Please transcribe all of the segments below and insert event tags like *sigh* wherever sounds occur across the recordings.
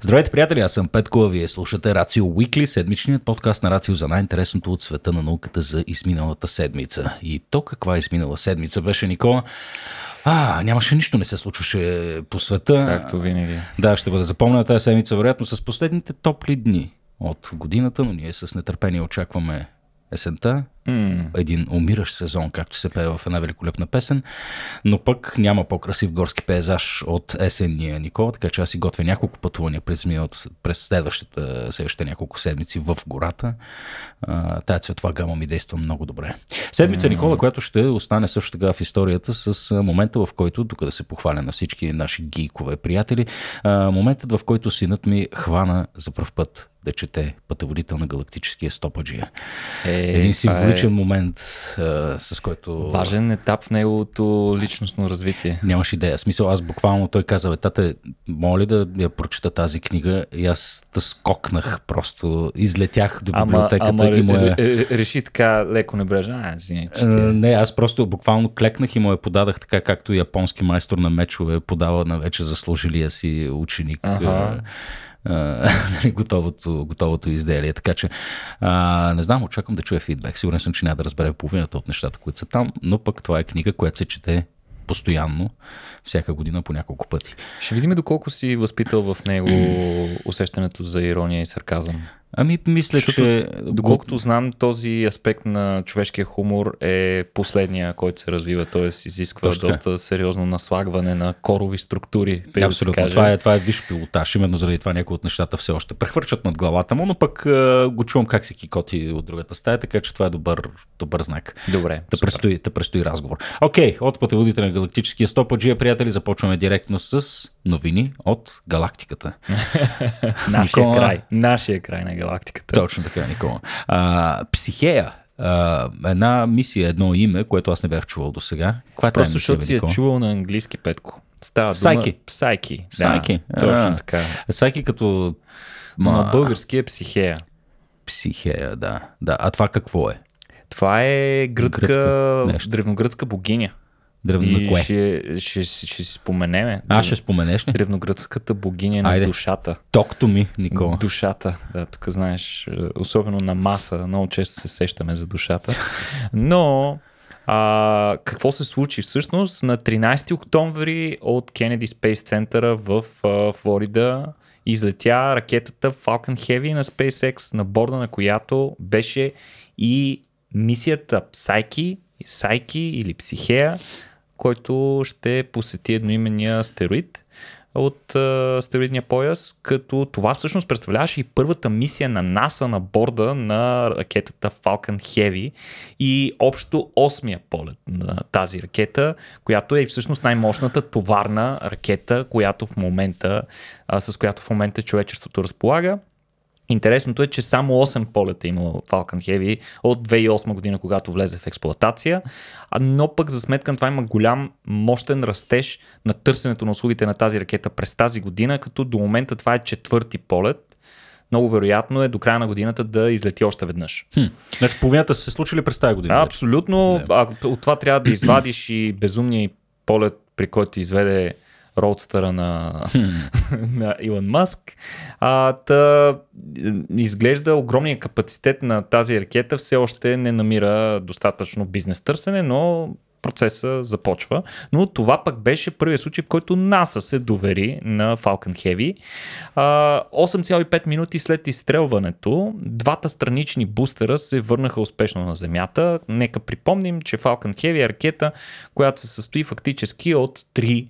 Здравейте, приятели! Аз съм Петко, а вие слушате Рацио Уикли, седмичният подкаст на Рацио за най-интересното от света на науката за изминалата седмица. И то каква изминала седмица беше, Никола? А, нямаше нищо, не се случваше по света. Както винаги. Да, ще бъде запомнена тази седмица, вероятно, с последните топли дни от годината, но ние с нетърпение очакваме есента Mm. Един умиращ сезон, както се пее в една великолепна песен, но пък няма по-красив горски пейзаж от есенния е, Никола, така че аз си готвя няколко пътувания през, минут, през следващата, следващата няколко седмици в гората. А, тая цветова гама ми действа много добре. Седмица mm. Никола, която ще остане също така в историята с момента, в който, тук да се похваля на всички наши гийкове приятели, а, моментът, в който синът ми хвана за първ път да чете пътеводител на галактическия стопаджия. Е, Един е символичен ключен момент, а, с който... Важен етап в неговото личностно развитие. Нямаш идея. Смисъл, аз буквално той каза, бе, тате, моля да я прочета тази книга и аз да скокнах просто, излетях до библиотеката ама, ама, и му е, е, е, Реши така леко небрежно. А, си, че не, аз просто буквално клекнах и му я подадах така, както японски майстор на мечове подава на вече заслужилия си ученик. Ага. *laughs* Нали, готовото, готовото изделие. Така че а, не знам, очаквам да чуя фидбек. Сигурен съм, че няма да разбере половината от нещата, които са там, но пък това е книга, която се чете постоянно, всяка година по няколко пъти. Ще видим доколко си възпитал в него усещането за ирония и сарказъм. Ами, мисля, Защото, че доколкото знам, този аспект на човешкия хумор е последния, който се развива, т.е. изисква Точно доста е. сериозно наслагване на корови структури. Абсолютно. Да това, е, това е виш пилотаж. Именно заради това някои от нещата все още прехвърчат над главата му, но пък е, го чувам как се кикоти от другата стая, така че това е добър, добър знак. Добре. Да предстои, да предстои разговор. Окей, от пътеводите на Галактическия от приятели, започваме директно с новини от галактиката. *laughs* нашия Никола... край. Нашия край на галактиката. Точно така, Никола. А, Психея Uh, една мисия, едно име, което аз не бях чувал до сега. Просто защото си е чувал на английски петко. Става Сайки. Дума... Сайки. Сайки. Да, точно така. Сайки като... Ма... На български е психея. Психея, да. да. А това какво е? Това е гръцка, гръцка древногръцка богиня. Древно и кое? Ще, ще, ще, ще си споменеме. А, ще споменеш ли? Древногръцката богиня Айде. на душата. Токто ми, Никола. Душата, да, тук знаеш, особено на маса, много често се сещаме за душата. Но а, какво се случи всъщност? На 13 октомври от Кенеди Спейс Центъра в а, Флорида излетя ракетата Falcon Heavy на SpaceX, на борда на която беше и мисията Psyche, Psyche или Психея, който ще посети едноимения астероид от астероидния пояс, като това всъщност представляваше и първата мисия на НАСА на борда на ракетата Falcon Heavy и общо осмия полет на тази ракета, която е всъщност най-мощната товарна ракета, която в момента, с която в момента човечеството разполага. Интересното е, че само 8 полета е има Falcon Heavy от 2008 година, когато влезе в експлоатация, но пък за сметка на това има голям мощен растеж на търсенето на услугите на тази ракета през тази година, като до момента това е четвърти полет. Много вероятно е до края на годината да излети още веднъж. Хм. Значи половината са се случили през тази година. Абсолютно. Не. от това трябва да извадиш и безумния полет, при който изведе родстъра на, *laughs* на Илон Маск. А, та, изглежда огромния капацитет на тази ракета все още не намира достатъчно бизнес търсене, но процеса започва. Но това пък беше първият случай, в който НАСА се довери на Falcon Heavy. 8,5 минути след изстрелването, двата странични бустера се върнаха успешно на Земята. Нека припомним, че Falcon Heavy е ракета, която се състои фактически от три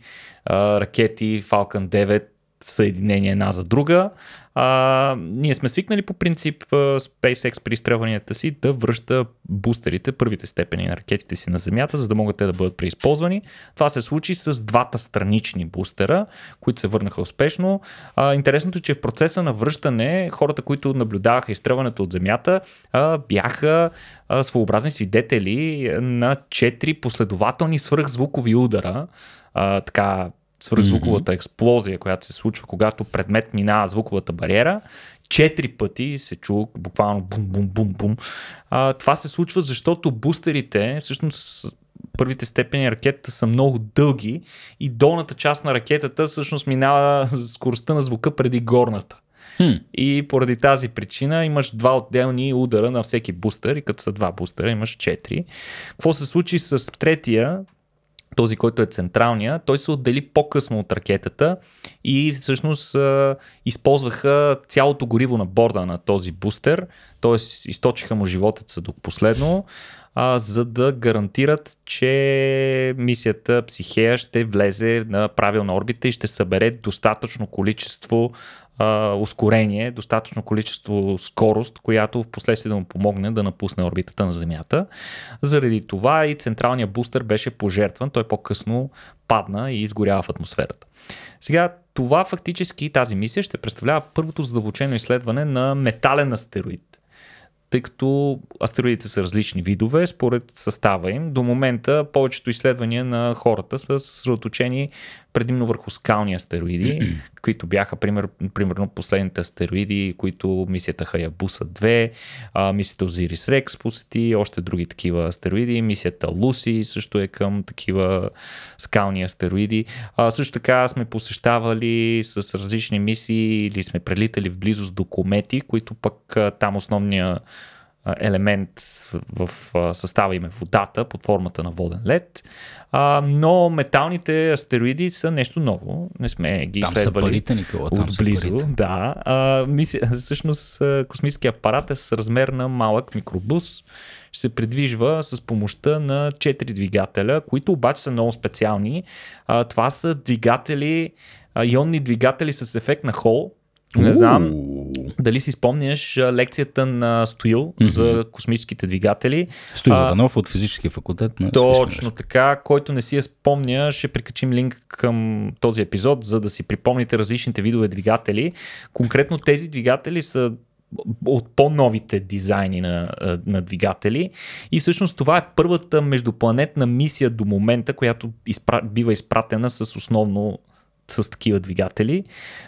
ракети Falcon 9 съединение една за друга. А, ние сме свикнали по принцип SpaceX при изстрелванията си да връща бустерите, първите степени на ракетите си на Земята, за да могат те да бъдат преизползвани. Това се случи с двата странични бустера, които се върнаха успешно. А, интересното е, че в процеса на връщане хората, които наблюдаваха изстрелването от Земята, а, бяха а, своеобразни свидетели на четири последователни свръхзвукови удара. А, така свръхзвуковата експлозия, която се случва, когато предмет минава звуковата бариера, четири пъти се чу буквално бум-бум-бум-бум. Това се случва, защото бустерите, всъщност първите степени ракетата са много дълги и долната част на ракетата всъщност минава *laughs* скоростта на звука преди горната. Хм. И поради тази причина имаш два отделни удара на всеки бустер и като са два бустера имаш четири. Какво се случи с третия? този, който е централния, той се отдели по-късно от ракетата и всъщност а, използваха цялото гориво на борда на този бустер, т.е. източиха му животеца до последно, а, за да гарантират, че мисията Психея ще влезе на правилна орбита и ще събере достатъчно количество а, ускорение, достатъчно количество скорост, която в последствие да му помогне да напусне орбитата на Земята. Заради това и централният бустер беше пожертван, той по-късно падна и изгорява в атмосферата. Сега това фактически тази мисия ще представлява първото задълбочено изследване на метален астероид тъй като астероидите са различни видове според състава им. До момента повечето изследвания на хората са съсредоточени предимно върху скални астероиди, *clears throat* които бяха пример, примерно последните астероиди, които мисията Хаябуса 2, а, мисията Озирис Рекс посети, още други такива астероиди, мисията Луси също е към такива скални астероиди. А, също така сме посещавали с различни мисии или сме прелитали в близост до комети, които пък а, там основния елемент в състава им е водата под формата на воден лед, а, но металните астероиди са нещо ново. Не сме ги там изследвали са парите, Никола, там отблизо. Са парите. Да, а, мис... *laughs* всъщност космическия апарат е с размер на малък микробус. Ще се придвижва с помощта на четири двигателя, които обаче са много специални. А, това са двигатели, ионни двигатели с ефект на хол, не знам дали си спомняш лекцията на Стоил mm-hmm. за космическите двигатели. Стоил Иванов от физическия факултет. На точно така. Който не си я спомня, ще прикачим линк към този епизод, за да си припомните различните видове двигатели. Конкретно тези двигатели са от по-новите дизайни на, на двигатели. И всъщност това е първата междупланетна мисия до момента, която изпра... бива изпратена с основно с такива двигатели.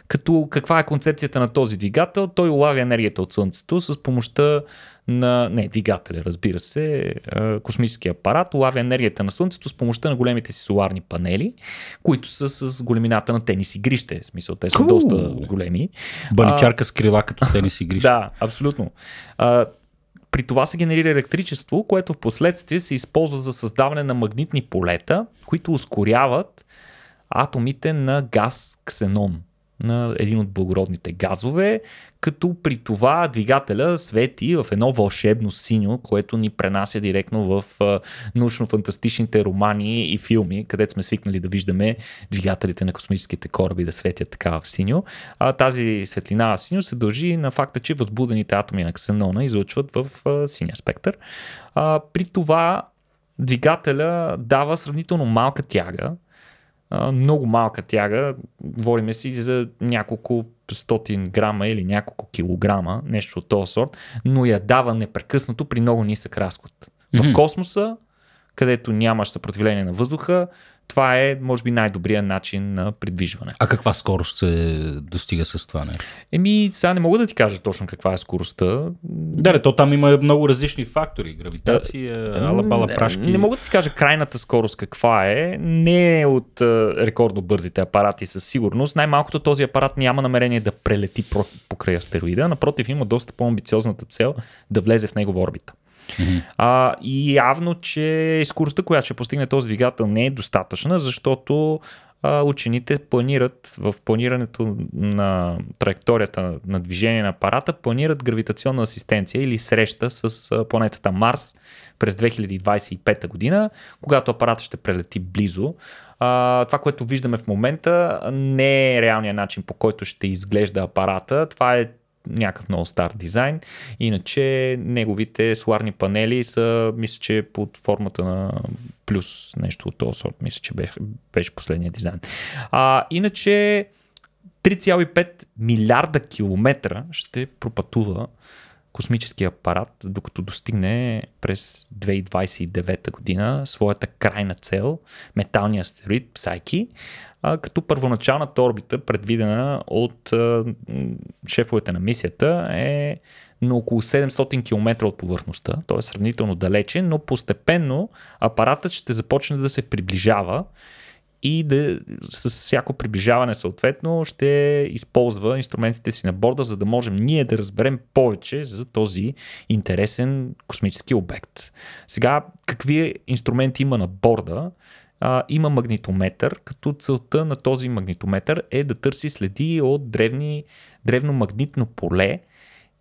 Като каква е концепцията на този двигател? Той улавя енергията от Слънцето с помощта на... Не, двигателя, разбира се, космически апарат улавя енергията на Слънцето с помощта на големите си соларни панели, които са с големината на тенис игрище. В смисъл, те са Ку! доста големи. Баничарка а... с крила като тенис игрище. да, абсолютно. А, при това се генерира електричество, което в последствие се използва за създаване на магнитни полета, които ускоряват атомите на газ ксенон, на един от благородните газове, като при това двигателя свети в едно вълшебно синьо, което ни пренася директно в научно-фантастичните романи и филми, където сме свикнали да виждаме двигателите на космическите кораби да светят така в синьо. А тази светлина в синьо се дължи на факта, че възбудените атоми на ксенона излъчват в синия спектър. А, при това двигателя дава сравнително малка тяга, много малка тяга, говориме си за няколко стотин грама или няколко килограма, нещо от този сорт, но я дава непрекъснато при много нисък разход. Mm-hmm. В космоса, където нямаш съпротивление на въздуха, това е, може би, най-добрия начин на придвижване. А каква скорост се достига с това? Не? Еми, сега не мога да ти кажа точно каква е скоростта. Да, то там има много различни фактори. Гравитация, да, е, алабала прашки. Не, не мога да ти кажа крайната скорост каква е. Не е от а, е, рекордно бързите апарати със сигурност. Най-малкото този апарат няма намерение да прелети покрай астероида. Напротив, има доста по-амбициозната цел да влезе в него в орбита. А, и явно, че скоростта, която ще постигне този двигател не е достатъчна, защото а, учените планират в планирането на траекторията на движение на апарата, планират гравитационна асистенция или среща с планетата Марс през 2025 година, когато апаратът ще прелети близо. А, това, което виждаме в момента, не е реалният начин по който ще изглежда апарата. Това е някакъв много стар дизайн. Иначе неговите соларни панели са, мисля, че под формата на плюс нещо от този сорт. Мисля, че беше, беше последния дизайн. А, иначе 3,5 милиарда километра ще пропътува космическия апарат, докато достигне през 2029 година своята крайна цел, металния астероид Псайки, а, като първоначалната орбита, предвидена от а, шефовете на мисията, е на около 700 км от повърхността, т.е. сравнително далече, но постепенно апаратът ще започне да се приближава и да, с всяко приближаване съответно ще използва инструментите си на борда, за да можем ние да разберем повече за този интересен космически обект. Сега, какви инструменти има на борда? а, има магнитометър, като целта на този магнитометър е да търси следи от древни, древно магнитно поле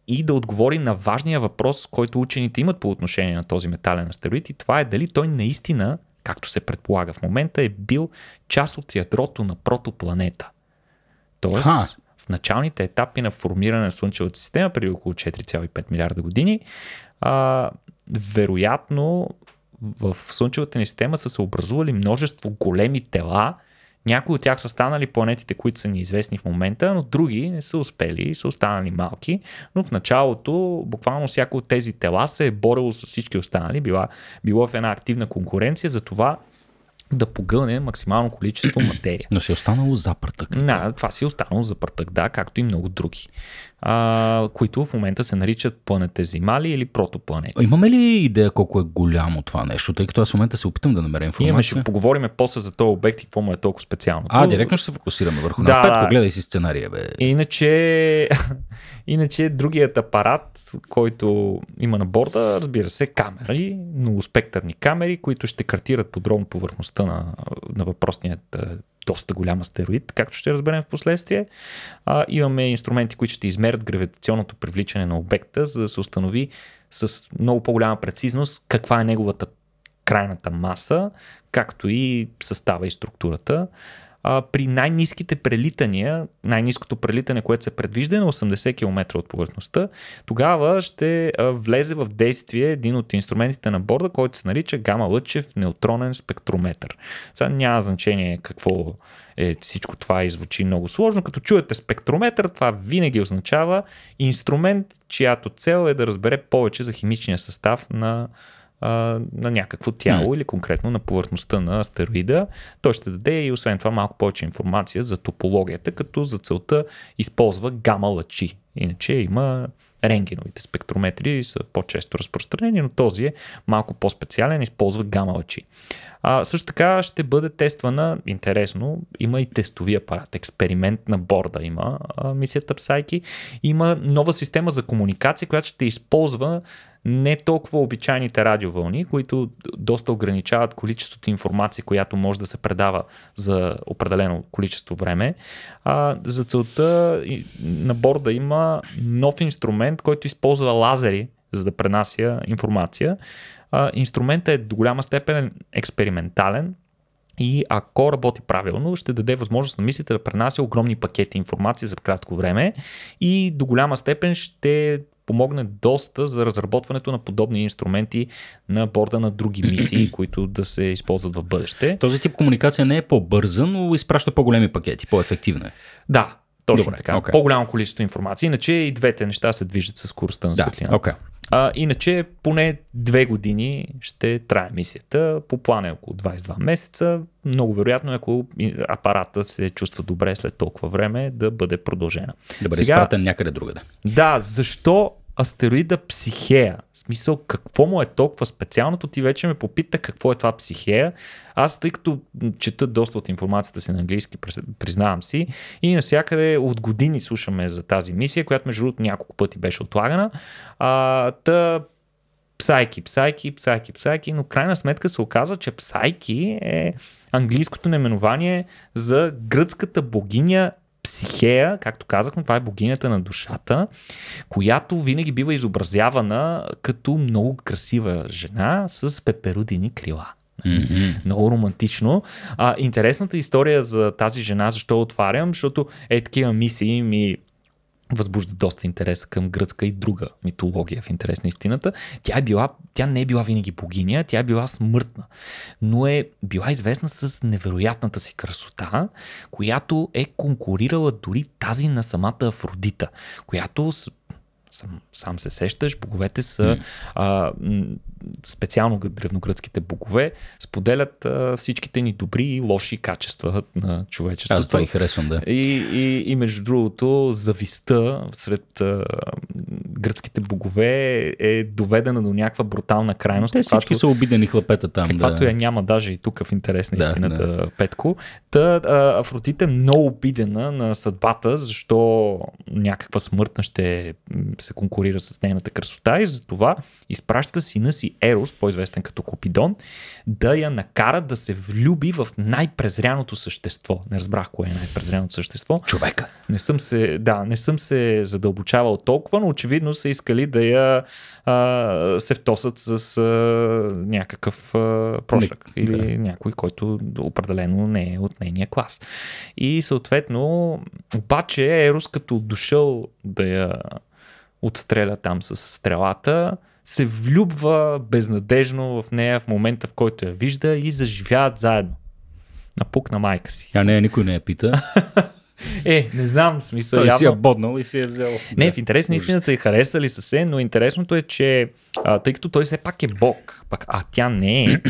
и да отговори на важния въпрос, който учените имат по отношение на този метален астероид и това е дали той наистина, както се предполага в момента, е бил част от ядрото на протопланета. Тоест, Ха. в началните етапи на формиране на Слънчевата система преди около 4,5 милиарда години, а, вероятно в Слънчевата ни система са се образували множество големи тела. Някои от тях са станали планетите, които са ни известни в момента, но други не са успели, са останали малки. Но в началото, буквално всяко от тези тела се е борело с всички останали, била, било в една активна конкуренция, за това да погълне максимално количество материя. Но си е останало запъртък. Да, това си е останало запъртък, да, както и много други а, които в момента се наричат планетезимали или протопланети. Имаме ли идея колко е голямо това нещо, тъй като аз в момента се опитам да намеря информация? Имаме, ще поговорим после за този обект и какво му е толкова специално. А, директно ще се фокусираме върху да, Петко, погледай си сценария, бе. Иначе, *laughs* иначе другият апарат, който има на борда, разбира се, камери, многоспектърни камери, които ще картират подробно повърхността на, на въпросният е, доста голям астероид, както ще разберем в последствие. А, имаме инструменти, които ще измерят гравитационното привличане на обекта, за да се установи с много по-голяма прецизност каква е неговата крайната маса, както и състава и структурата а, при най-низките прелитания, най-низкото прелитане, което се предвижда е на 80 км от повърхността, тогава ще а, влезе в действие един от инструментите на борда, който се нарича гама-лъчев неутронен спектрометър. Сега няма значение какво е всичко това и звучи много сложно. Като чуете спектрометър, това винаги означава инструмент, чиято цел е да разбере повече за химичния състав на а, на някакво тяло mm. или конкретно на повърхността на астероида. Той ще даде и освен това малко повече информация за топологията, като за целта използва гама лъчи. Иначе има рентгеновите спектрометри са по-често разпространени, но този е малко по-специален, използва гама лъчи. А, също така ще бъде тествана, интересно, има и тестови апарат, експеримент на борда има а, мисията Psyche. Има нова система за комуникация, която ще използва не толкова обичайните радиовълни, които доста ограничават количеството информация, която може да се предава за определено количество време. А, за целта на борда има нов инструмент, който използва лазери, за да пренася информация инструментът е до голяма степен експериментален, и ако работи правилно, ще даде възможност на мислите да пренася огромни пакети информация за кратко време и до голяма степен ще помогне доста за разработването на подобни инструменти на борда на други мисии, *clears throat* които да се използват в бъдеще. Този тип комуникация не е по-бърза, но изпраща по-големи пакети, по ефективно е. Да, точно Добре, така. Okay. По-голямо количество информация, иначе и двете неща се движат с скоростта на да, светлината. Okay. А, иначе поне две години ще трае мисията. По плана е около 22 месеца. Много вероятно, ако апарата се чувства добре след толкова време, да бъде продължена. Да бъде Сега... изпратен някъде другаде. Да, защо астероида Психея. В смисъл, какво му е толкова специалното? Ти вече ме попита какво е това Психея. Аз, тъй като чета доста от информацията си на английски, признавам си, и навсякъде от години слушаме за тази мисия, която между другото няколко пъти беше отлагана. А, та Псайки, Псайки, Псайки, Псайки, но крайна сметка се оказва, че Псайки е английското наименование за гръцката богиня Психея, както казахме, това е богинята на душата, която винаги бива изобразявана като много красива жена с пеперудини крила. Mm-hmm. Много романтично. А, интересната история за тази жена, защо отварям, защото е такива мисии ми възбужда доста интерес към гръцка и друга митология в интерес на истината. Тя, е била, тя не е била винаги богиня, тя е била смъртна, но е била известна с невероятната си красота, която е конкурирала дори тази на самата Афродита, която сам, сам се сещаш, боговете са а, специално древногръцките богове, споделят а, всичките ни добри и лоши качества на човечеството. Аз това и харесвам, да. И, и, и между другото, зависта сред а, гръцките богове е доведена до някаква брутална крайност. Те каквато, всички са обидени хлапета там. Каквато да. я няма даже и тук в интерес на истината, да. Петко. Та а, Афродита е много обидена на съдбата, защо някаква смъртна ще се конкурира с нейната красота и затова изпраща сина си Ерос, по-известен като Копидон, да я накара да се влюби в най-презряното същество. Не разбрах кое е най-презряното същество. Човека. Не съм се, да, не съм се задълбочавал толкова, но очевидно всъщност са искали да я а, се втосат с а, някакъв а, прошлък не, или да. някой, който определено не е от нейния клас. И съответно, обаче Ерос като дошъл да я отстреля там с стрелата, се влюбва безнадежно в нея в момента, в който я вижда и заживяват заедно. Напук на майка си. А не, никой не я пита. *laughs* Е, не знам, смисъл. Той явно... си е я боднал и си е взел. Не, в интерес на истината е харесали са се, но интересното е, че а, тъй като той все пак е бог, пак, а тя не е,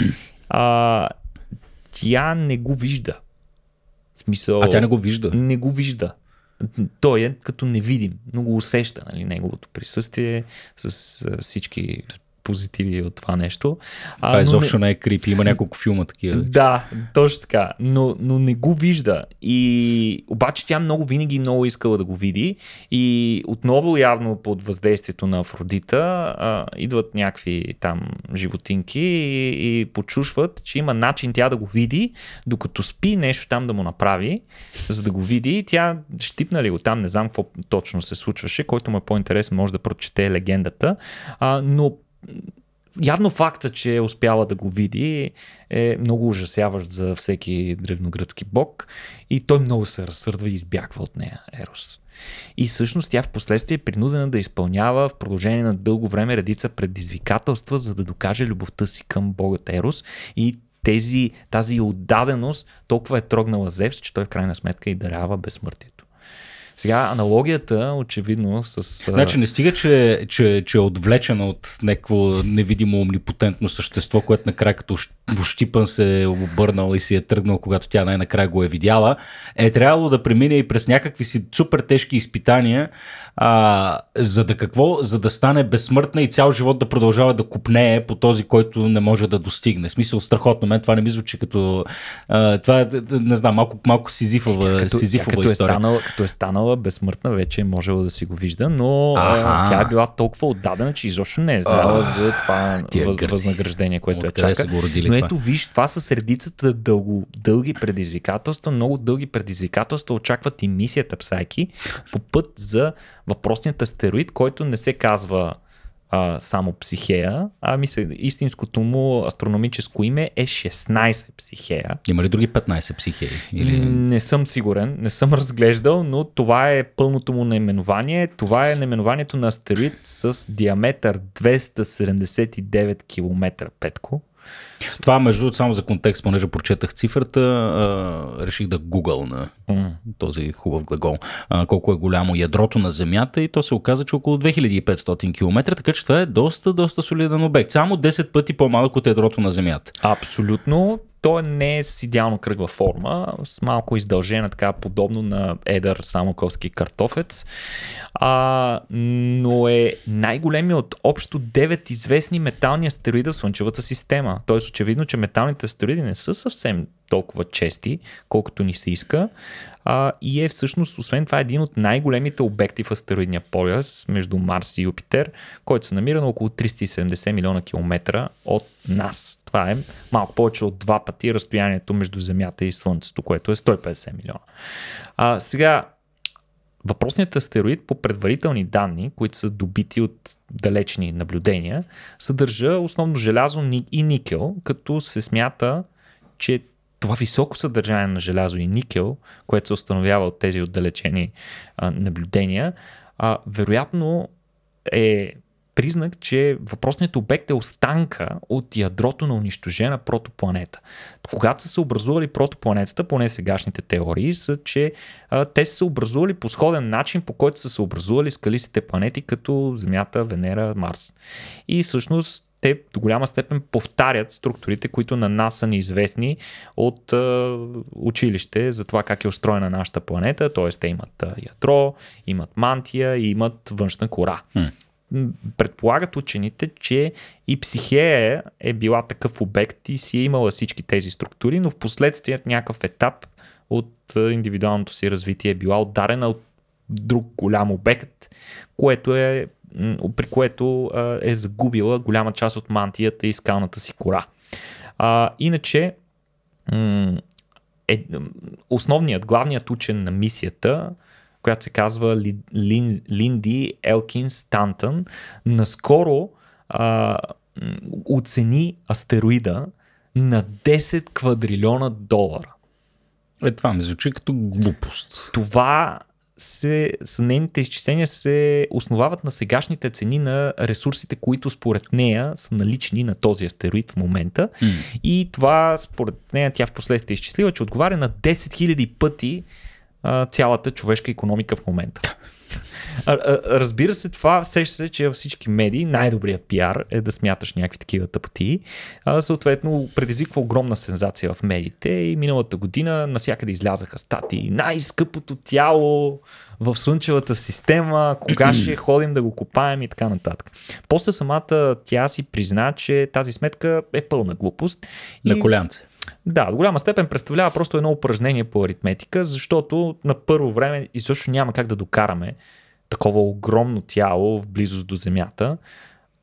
а, тя не го вижда. Смисъл. А тя не го вижда. Не го вижда. Той е като невидим, но го усеща, нали, неговото присъствие с всички позитиви от това нещо. А, изобщо не... не е крипи, има няколко филма такива. Да, точно така, но, но не го вижда. И обаче тя много винаги много искала да го види и отново явно под въздействието на Афродита а, идват някакви там животинки и, и почушват, че има начин тя да го види, докато спи нещо там да му направи, за да го види и тя щипна ли го там, не знам какво точно се случваше, който му е по интересно може да прочете легендата, а, но явно факта, че е успяла да го види е много ужасяващ за всеки древногръцки бог и той много се разсърдва и избягва от нея, Ерос. И всъщност тя в последствие е принудена да изпълнява в продължение на дълго време редица предизвикателства, за да докаже любовта си към богът Ерос и тези, тази отдаденост толкова е трогнала Зевс, че той в крайна сметка и дарява безсмъртието. Сега аналогията, очевидно, с. Значи не стига, че, че, че е отвлечена от някакво невидимо омнипотентно същество, което накрая като ощипан се е обърнал и си е тръгнал, когато тя най-накрая го е видяла, е трябвало да премине и през някакви си супер тежки изпитания, а, за да какво? За да стане безсмъртна и цял живот да продължава да купнее по този, който не може да достигне. В смисъл страхотно. Мен това не ми звучи като. А, това е, не знам, малко, малко сизифова, е, като, сизифова като е история. Е станал, като е станал станала безсмъртна, вече е можела да си го вижда, но а, тя е била толкова отдадена, че изобщо не е знала а, за това въз, възнаграждение, което е чака. но ето това? виж, това са средицата дълго, дълги предизвикателства, много дълги предизвикателства очакват и мисията Псайки по път за въпросният астероид, който не се казва а, само Психея, а мисля, истинското му астрономическо име е 16 Психея. Има ли други 15 Психеи? Или... Не съм сигурен, не съм *laughs* разглеждал, но това е пълното му наименование. Това е наименованието на астероид с диаметър 279 км, Петко. Това, между другото, само за контекст, понеже прочетах цифрата, а, реших да гугълна mm. този хубав глагол. А, колко е голямо ядрото на Земята и то се оказа, че около 2500 км, така че това е доста, доста солиден обект. Само 10 пъти по-малък от ядрото на Земята. Абсолютно той не е с идеално кръгла форма, с малко издължена, така подобно на едър самоковски картофец, а, но е най-големият от общо 9 известни метални астероида в Слънчевата система. Тоест очевидно, че металните астероиди не са съвсем толкова чести, колкото ни се иска а, и е всъщност, освен това, един от най-големите обекти в астероидния пояс между Марс и Юпитер, който се намира на около 370 милиона километра от нас. Това е малко повече от два пъти разстоянието между Земята и Слънцето, което е 150 милиона. А, сега, Въпросният астероид по предварителни данни, които са добити от далечни наблюдения, съдържа основно желязо и никел, като се смята, че това високо съдържание на желязо и никел, което се установява от тези отдалечени а, наблюдения, а, вероятно е признак, че въпросният обект е останка от ядрото на унищожена протопланета. Когато са се образували протопланетата, поне сегашните теории са, че а, те са се образували по сходен начин, по който са се образували скалистите планети, като Земята, Венера, Марс. И всъщност те до голяма степен повтарят структурите, които на нас са ни известни от а, училище за това как е устроена нашата планета, т.е. те имат а, ядро, имат мантия и имат външна кора. предполагат учените, че и психея е била такъв обект и си е имала всички тези структури, но в последствие в някакъв етап от индивидуалното си развитие е била отдарена от друг голям обект, което е при което е загубила голяма част от мантията и скалната си кора. А, иначе, е, основният, главният учен на мисията, която се казва Лин, Лин, Линди Елкинс Тантън, наскоро а, оцени астероида на 10 квадрилиона долара. Е, това ми звучи като глупост. Това се, нейните изчисления се основават на сегашните цени на ресурсите, които според нея са налични на този астероид в момента. Mm. И това според нея тя в последствие изчислива, че отговаря на 10 000 пъти а, цялата човешка економика в момента. Разбира се, това сеща се, че във всички медии най-добрият пиар е да смяташ някакви такива тъпоти. съответно, предизвиква огромна сензация в медиите и миналата година насякъде излязаха стати. Най-скъпото тяло в слънчевата система, кога ще *clears throat* ходим да го копаем и така нататък. После самата тя си призна, че тази сметка е пълна глупост. На колянце. Да, до голяма степен представлява просто едно упражнение по аритметика, защото на първо време изобщо няма как да докараме такова огромно тяло в близост до Земята.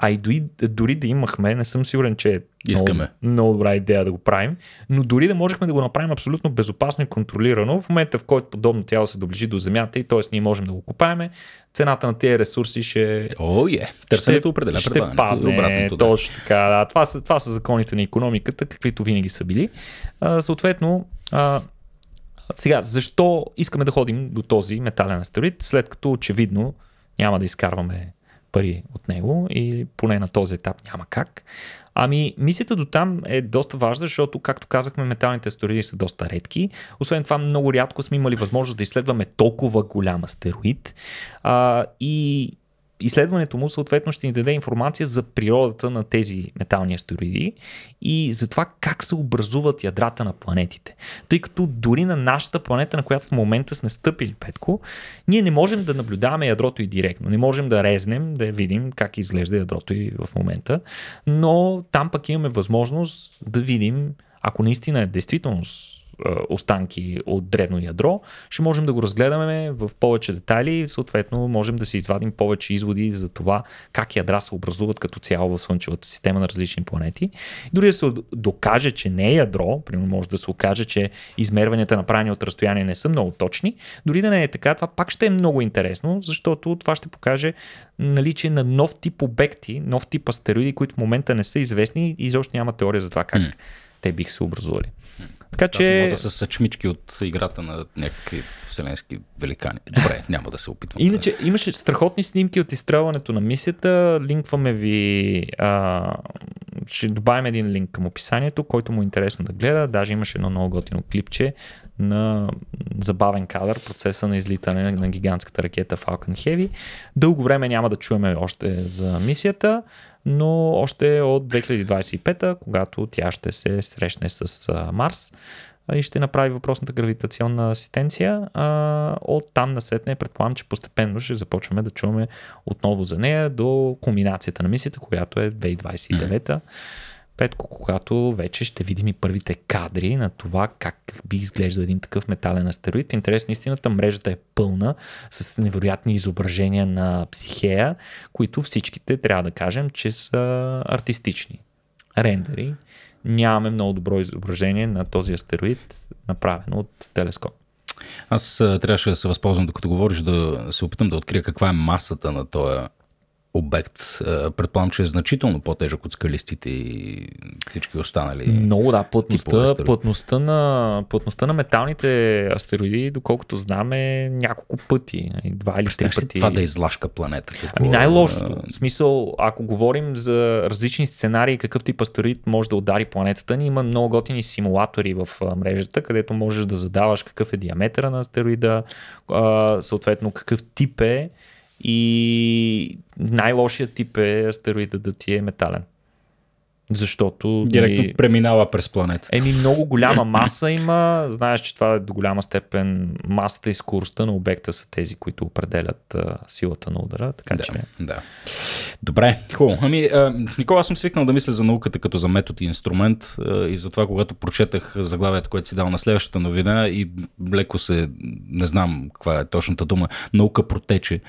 А и дори, дори да имахме, не съм сигурен, че е Искаме. Много, много добра идея да го правим, но дори да можехме да го направим абсолютно безопасно и контролирано, в момента в който подобно тяло се доближи до земята и т.е. ние можем да го купаем, цената на тези ресурси ще... О, oh, е. Yeah. Търсенето определя ще падне, обратното, да. точно така. Да. Това, са, това са законите на економиката, каквито винаги са били. А, съответно, а, сега, защо искаме да ходим до този метален астероид, след като очевидно няма да изкарваме пари от него и поне на този етап няма как. Ами, мисията до там е доста важна, защото, както казахме, металните астероиди са доста редки. Освен това, много рядко сме имали възможност да изследваме толкова голям астероид. А, и изследването му съответно ще ни даде информация за природата на тези метални астероиди и за това как се образуват ядрата на планетите. Тъй като дори на нашата планета, на която в момента сме стъпили петко, ние не можем да наблюдаваме ядрото и директно. Не можем да резнем, да видим как изглежда ядрото и в момента, но там пък имаме възможност да видим, ако наистина е действителност е, останки от древно ядро, ще можем да го разгледаме в повече детайли и съответно можем да си извадим повече изводи за това как ядра се образуват като цяло в Слънчевата система на различни планети. И дори да се докаже, че не е ядро, примерно може да се окаже, че измерванията направени от разстояние не са много точни, дори да не е така, това пак ще е много интересно, защото това ще покаже наличие на нов тип обекти, нов тип астероиди, които в момента не са известни и изобщо няма теория за това как mm. те биха се образували. Така че. Да са съчмички от играта на някакви вселенски великани. Добре, няма да се опитвам. Иначе да... имаше страхотни снимки от изстрелването на мисията. Линкваме ви. А, ще добавим един линк към описанието, който му е интересно да гледа. Даже имаше едно много готино клипче на забавен кадър, процеса на излитане на гигантската ракета Falcon Heavy. Дълго време няма да чуем още за мисията но още от 2025, когато тя ще се срещне с Марс и ще направи въпросната гравитационна асистенция. от там насетне предполагам, че постепенно ще започваме да чуваме отново за нея до кулминацията на мисията, която е 2029. Петко, когато вече ще видим и първите кадри на това как би изглеждал един такъв метален астероид. Интересна, истината, мрежата е пълна с невероятни изображения на психея, които всичките трябва да кажем, че са артистични. Рендери. Нямаме много добро изображение на този астероид, направено от телескоп. Аз трябваше да се възползвам, докато говориш, да се опитам да открия каква е масата на този обект. Е, предполагам, че е значително по-тежък от скалистите и всички останали. Много, да. Плътността, плътността, на, плътността на металните астероиди, доколкото знам, е няколко пъти. Нали, два или три пъти. това да е излашка планета? Какво... Ами най-лошото. Е, в смисъл, ако говорим за различни сценарии, какъв тип астероид може да удари планетата ни, има много готини симулатори в мрежата, където можеш да задаваш какъв е диаметъра на астероида, съответно какъв тип е и най-лошият тип е астероида да ти е метален. Защото. Директно ни... преминава през планета. Еми, много голяма маса има. Знаеш, че това е до голяма степен масата и скоростта на обекта са тези, които определят а, силата на удара. Така да, че. Да. Добре, хубаво. Ами, Никола, аз съм свикнал да мисля за науката като за метод и инструмент. А, и затова, когато прочетах заглавието, което си дал на следващата новина, и леко се. Не знам каква е точната дума. Наука протече.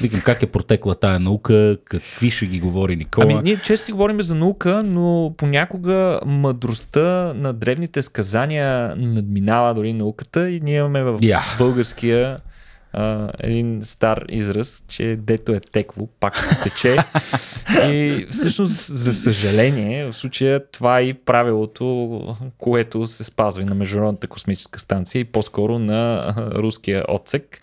Викам, как е протекла тая наука, какви ще ги говори Никола. Ами, ние често си говорим за наука, но понякога мъдростта на древните сказания надминава дори науката и ние имаме в yeah. българския а, един стар израз, че дето е текло, пак тече. *laughs* и всъщност, за съжаление, в случая това е и правилото, което се спазва и на Международната космическа станция и по-скоро на руския отсек.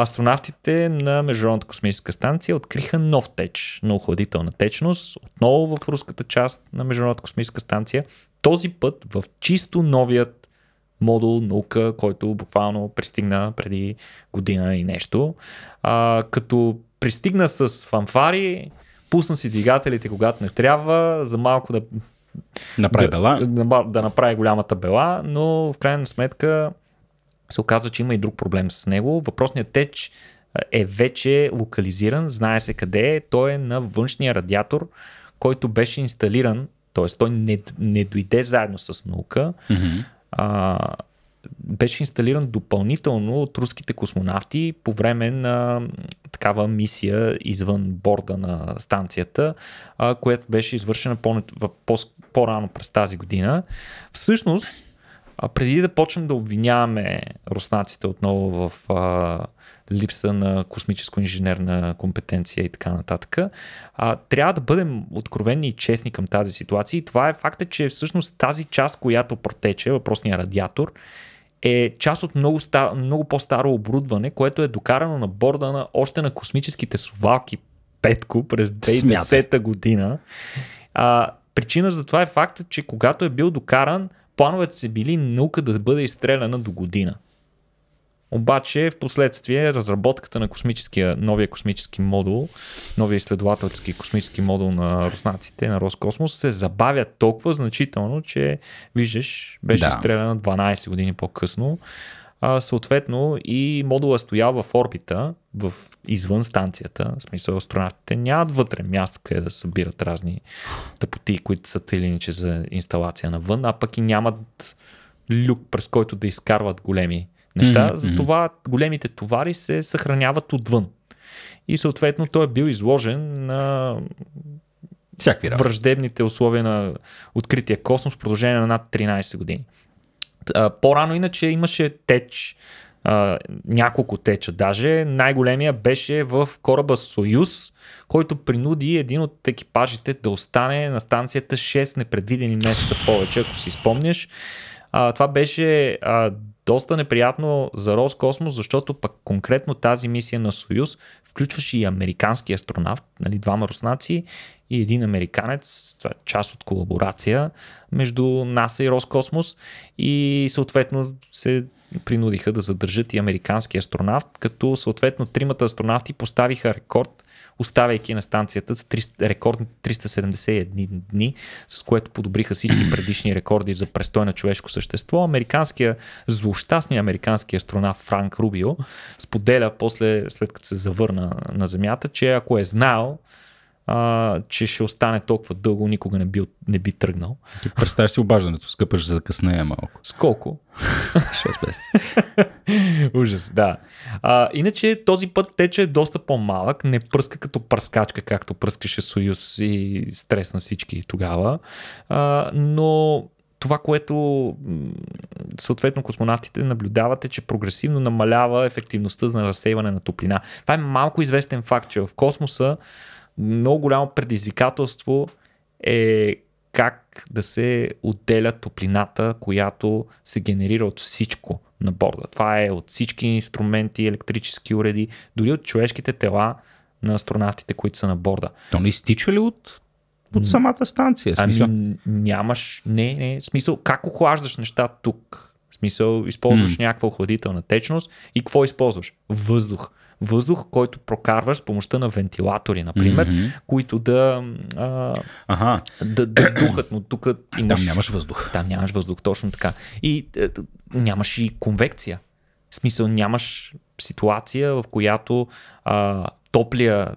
Астронавтите на Международната космическа станция откриха нов теч на охладителна течност, отново в руската част на Международната космическа станция, този път в чисто новият модул наука, който буквално пристигна преди година и нещо. А, като пристигна с фанфари, пусна си двигателите, когато не трябва, за малко да. Направи бела. Да, да направи голямата бела, но в крайна сметка се оказва, че има и друг проблем с него. Въпросният теч е вече локализиран, знае се къде е, той е на външния радиатор, който беше инсталиран, т.е. той не, не дойде заедно с наука. Mm-hmm а, беше инсталиран допълнително от руските космонавти по време на такава мисия извън борда на станцията, а, която беше извършена по- в, по- по-рано през тази година. Всъщност, а преди да почнем да обвиняваме руснаците отново в а, липса на космическо-инженерна компетенция и така нататък. А, трябва да бъдем откровени и честни към тази ситуация и това е факта, че всъщност тази част, която протече, въпросния радиатор, е част от много, ста, много по-старо оборудване, което е докарано на борда на още на космическите совалки Петко през 2010 година. А, причина за това е факта, че когато е бил докаран, плановете са били наука да бъде изстреляна до година. Обаче в последствие разработката на космическия, новия космически модул, новия изследователски космически модул на руснаците, на Роскосмос, се забавя толкова значително, че виждаш, беше да. стреляна 12 години по-късно. А, съответно и модула стоял в орбита, в извън станцията, в смисъл астронавтите нямат вътре място, къде да събират разни тъпоти, които са тъй иначе за инсталация навън, а пък и нямат люк, през който да изкарват големи неща, mm-hmm. затова големите товари се съхраняват отвън. И съответно той е бил изложен на Всякакви враждебните условия на открития космос в продължение на над 13 години. По-рано иначе имаше теч, няколко теча даже. Най-големия беше в кораба Союз, който принуди един от екипажите да остане на станцията 6 непредвидени месеца повече, ако си спомняш. това беше доста неприятно за Роскосмос, защото пък конкретно тази мисия на Союз включваше и американски астронавт, нали, двама руснаци и един американец, това е част от колаборация между НАСА и Роскосмос и съответно се принудиха да задържат и американски астронавт, като съответно тримата астронавти поставиха рекорд оставяйки на станцията с 300, рекордни 371 дни, с което подобриха всички *clears throat* предишни рекорди за престой на човешко същество. Американския, злощастния американски астронавт Франк Рубио споделя после, след като се завърна на Земята, че ако е знал, а, че ще остане толкова дълго, никога не би, не би тръгнал. Ти представяш си обаждането, скъпаш закъснея малко. Сколко! 6 *laughs* месеца. *laughs* Ужас, да. А, иначе този път тече е доста по-малък, не пръска като пръскачка, както пръскаше Союз и стрес на всички тогава. А, но това, което съответно космонавтите наблюдават е, че прогресивно намалява ефективността за разсейване на топлина. Това е малко известен факт, че в космоса много голямо предизвикателство е как да се отделя топлината, която се генерира от всичко на борда. Това е от всички инструменти, електрически уреди, дори от човешките тела на астронавтите, които са на борда. То не изтича ли от, от самата станция? Смисъл? Ами, нямаш, не, не, смисъл как охлаждаш неща тук? В смисъл, използваш mm. някаква охладителна течност и какво използваш? Въздух въздух, който прокарваш с помощта на вентилатори, например, mm-hmm. които да, а, ага. да, да духат, но тук имаш... Там нямаш въздух. Там нямаш въздух, точно така. И е, нямаш и конвекция. В смисъл нямаш ситуация, в която а, топлия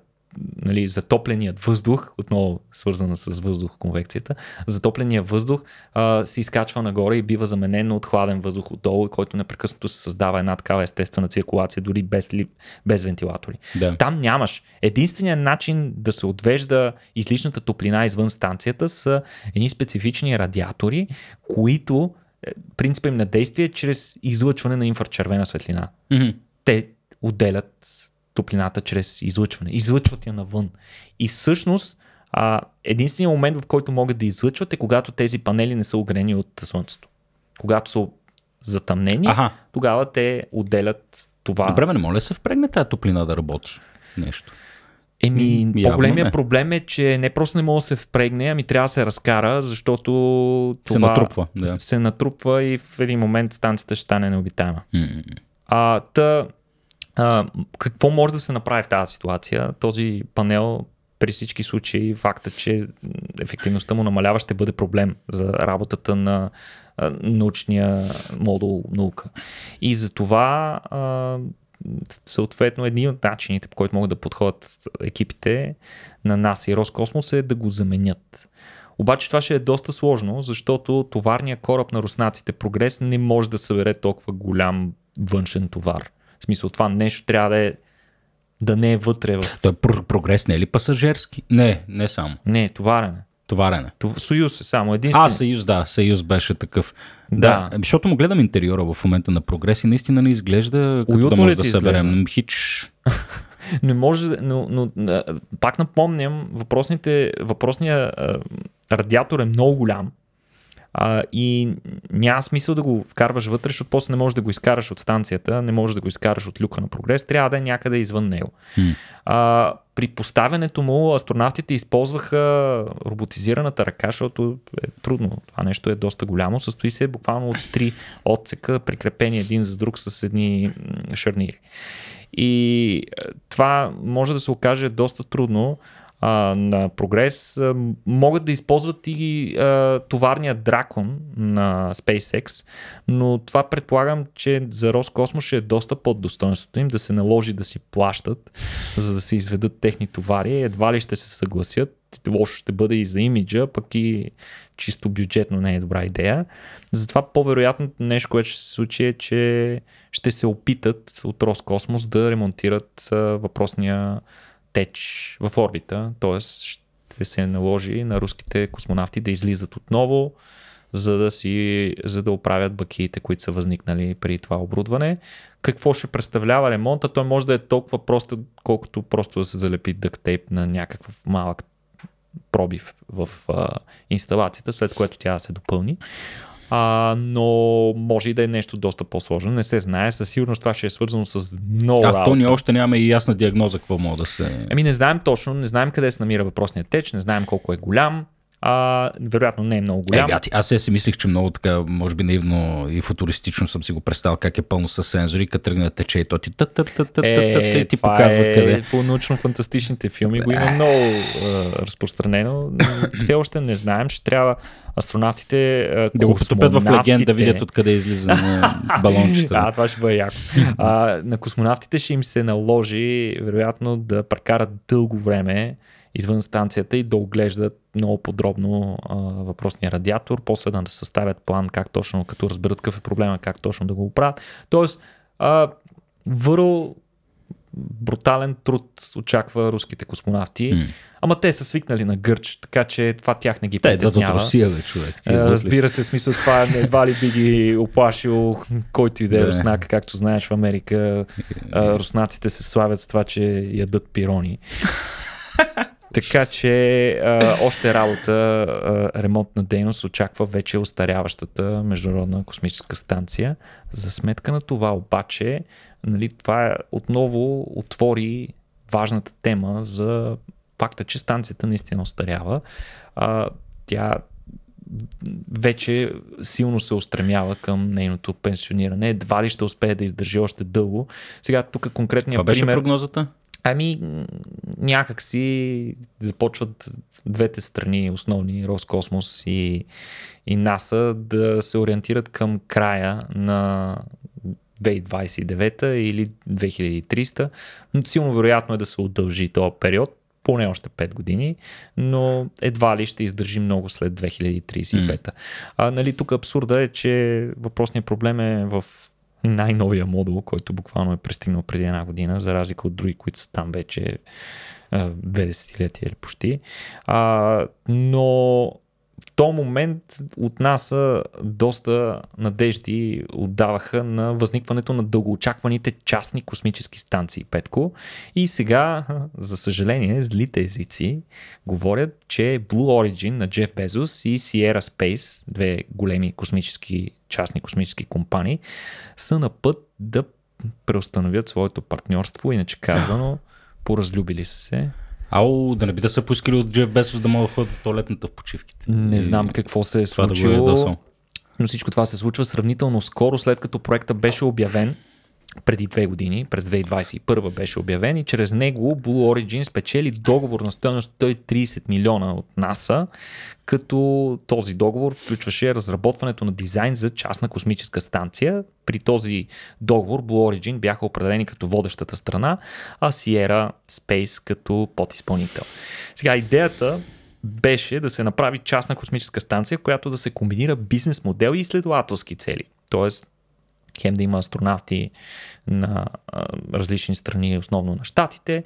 нали, затопленият въздух, отново свързана с въздух конвекцията, затопленият въздух а, се изкачва нагоре и бива заменен от хладен въздух отдолу, който непрекъснато се създава една такава естествена циркулация, дори без, ли, без вентилатори. Да. Там нямаш. Единственият начин да се отвежда излишната топлина извън станцията са едни специфични радиатори, които е, принципа им на действие е чрез излъчване на инфрачервена светлина. Mm-hmm. Те отделят топлината чрез излъчване. Излъчват я навън. И всъщност а, единственият момент, в който могат да излъчват е когато тези панели не са огрени от слънцето. Когато са затъмнени, ага. тогава те отделят това. Добре, не може да се впрегне тази топлина да работи нещо? Еми, по-големия не. проблем е, че не просто не мога да се впрегне, ами трябва да се разкара, защото това се натрупва, да. се натрупва и в един момент станцията ще стане необитаема. Mm-hmm. А, та, а, какво може да се направи в тази ситуация? Този панел при всички случаи факта, че ефективността му намалява, ще бъде проблем за работата на научния модул наука. И за това съответно един от начините, по който могат да подходят екипите на НАСА и Роскосмос е да го заменят. Обаче това ще е доста сложно, защото товарният кораб на руснаците Прогрес не може да събере толкова голям външен товар. В смисъл това нещо трябва да е да не е вътре в... Той пр- прогрес не е ли пасажерски? Не, не само. Не, товарене. Товарене. Това, Съюз е само единствено. А, Съюз, да. Съюз беше такъв. Да. да. Защото му гледам интериора в момента на прогрес и наистина не изглежда като Уютно да *laughs* може да съберем. Хич. не може, но, но, но пак напомням, въпросните, въпросният радиатор е много голям а, и няма смисъл да го вкарваш вътре, защото после не можеш да го изкараш от станцията, не можеш да го изкараш от люка на прогрес, трябва да е някъде извън него. А, при поставянето му астронавтите използваха роботизираната ръка, защото е трудно. Това нещо е доста голямо. Състои се буквално от три отсека, прикрепени един за друг с едни шарнири. И е, това може да се окаже доста трудно а, на прогрес, а, могат да използват и а, товарния дракон на SpaceX, но това предполагам, че за Роскосмос ще е доста под достоинството им да се наложи да си плащат, за да се изведат техни товари. Едва ли ще се съгласят. Лошо ще бъде и за имиджа, пък и чисто бюджетно не е добра идея. Затова по-вероятното нещо, което ще се случи е, че ще се опитат от Роскосмос да ремонтират а, въпросния теч в орбита, т.е. ще се наложи на руските космонавти да излизат отново, за да, си, за да оправят бакиите, които са възникнали при това оборудване. Какво ще представлява ремонта? Той може да е толкова просто, колкото просто да се залепи дъктейп на някакъв малък пробив в а, инсталацията, след което тя да се допълни а, но може и да е нещо доста по-сложно. Не се знае. Със сигурност това ще е свързано с много. А то ни още нямаме и ясна диагноза какво мога да се. Ами не знаем точно, не знаем къде се намира въпросният теч, не знаем колко е голям а, вероятно не е много голям. Е, гати, аз си мислих, че много така, може би наивно и футуристично съм си го представил как е пълно с сензори, като тръгне да тече и то ти ти показва е, къде. По научно-фантастичните филми го има много е, разпространено. Все още не знаем, че трябва астронавтите, да го потопят в легенда да видят откъде излиза на балончета. Да, това ще бъде яко. А, на космонавтите ще им се наложи, вероятно, да прекарат дълго време извън станцията и да оглеждат много подробно а, въпросния радиатор, после да съставят план как точно, като разберат какъв е проблема, как точно да го оправят. Тоест, а, върл брутален труд очаква руските космонавти. Mm. Ама те са свикнали на гърч, така че това тях не ги те, притеснява. Те Русия, бе, човек. Разбира се, смисъл това е, едва ли би ги оплашил който и да е руснак. Както знаеш в Америка, руснаците се славят с това, че ядат пирони. *laughs* Така че а, още работа, а, ремонтна дейност очаква вече остаряващата Международна космическа станция. За сметка на това обаче, нали, това е отново отвори важната тема за факта, че станцията наистина остарява. А, тя вече силно се устремява към нейното пенсиониране. Едва ли ще успее да издържи още дълго. Сега тук конкретният Това беше прогнозата? Ами, Някак си започват двете страни, основни, Роскосмос и, и НАСА, да се ориентират към края на 2029 или 2300. но Силно вероятно е да се удължи този период, поне още 5 години, но едва ли ще издържи много след 2035. Mm. А, нали, тук абсурда е, че въпросният проблем е в най-новия модул, който буквално е пристигнал преди една година, за разлика от други, които са там вече две десетилетия или почти. А, но в този момент от нас доста надежди отдаваха на възникването на дългоочакваните частни космически станции Петко. И сега, за съжаление, злите езици говорят, че Blue Origin на Джеф Безос и Sierra Space, две големи космически, частни космически компании, са на път да преустановят своето партньорство, иначе казано, поразлюбили са се Ау, да не би да са поискали от Джеф Бесос да могат да ходят до туалетната в почивките. Не знам какво се е, е случило. Да е но всичко това се случва сравнително скоро, след като проекта беше обявен преди две години, през 2021 беше обявен и чрез него Blue Origin спечели договор на стоеност 130 милиона от НАСА, като този договор включваше разработването на дизайн за частна космическа станция. При този договор Blue Origin бяха определени като водещата страна, а Sierra Space като подизпълнител. Сега идеята беше да се направи частна космическа станция, която да се комбинира бизнес модел и изследователски цели. Тоест хем да има астронавти на различни страни, основно на щатите,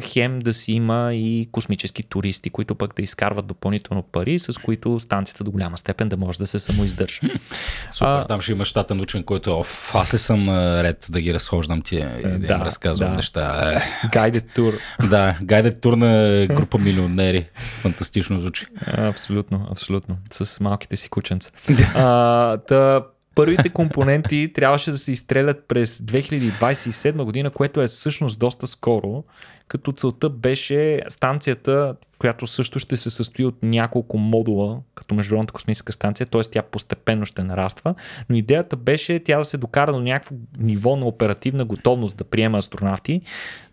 хем да си има и космически туристи, които пък да изкарват допълнително пари, с които станцията до голяма степен да може да се самоиздържа. *laughs* Супер, а, там ще има щатен учен, който е оф, аз ли съм ред да ги разхождам ти и да, да им разказвам да. неща. *laughs* Guided тур. *laughs* Да, guided тур на група милионери. Фантастично звучи. Абсолютно, абсолютно. С малките си кученца. а, та, първите компоненти трябваше да се изстрелят през 2027 година, което е всъщност доста скоро, като целта беше станцията, която също ще се състои от няколко модула, като Международната космическа станция, т.е. тя постепенно ще нараства, но идеята беше тя да се докара до някакво ниво на оперативна готовност да приема астронавти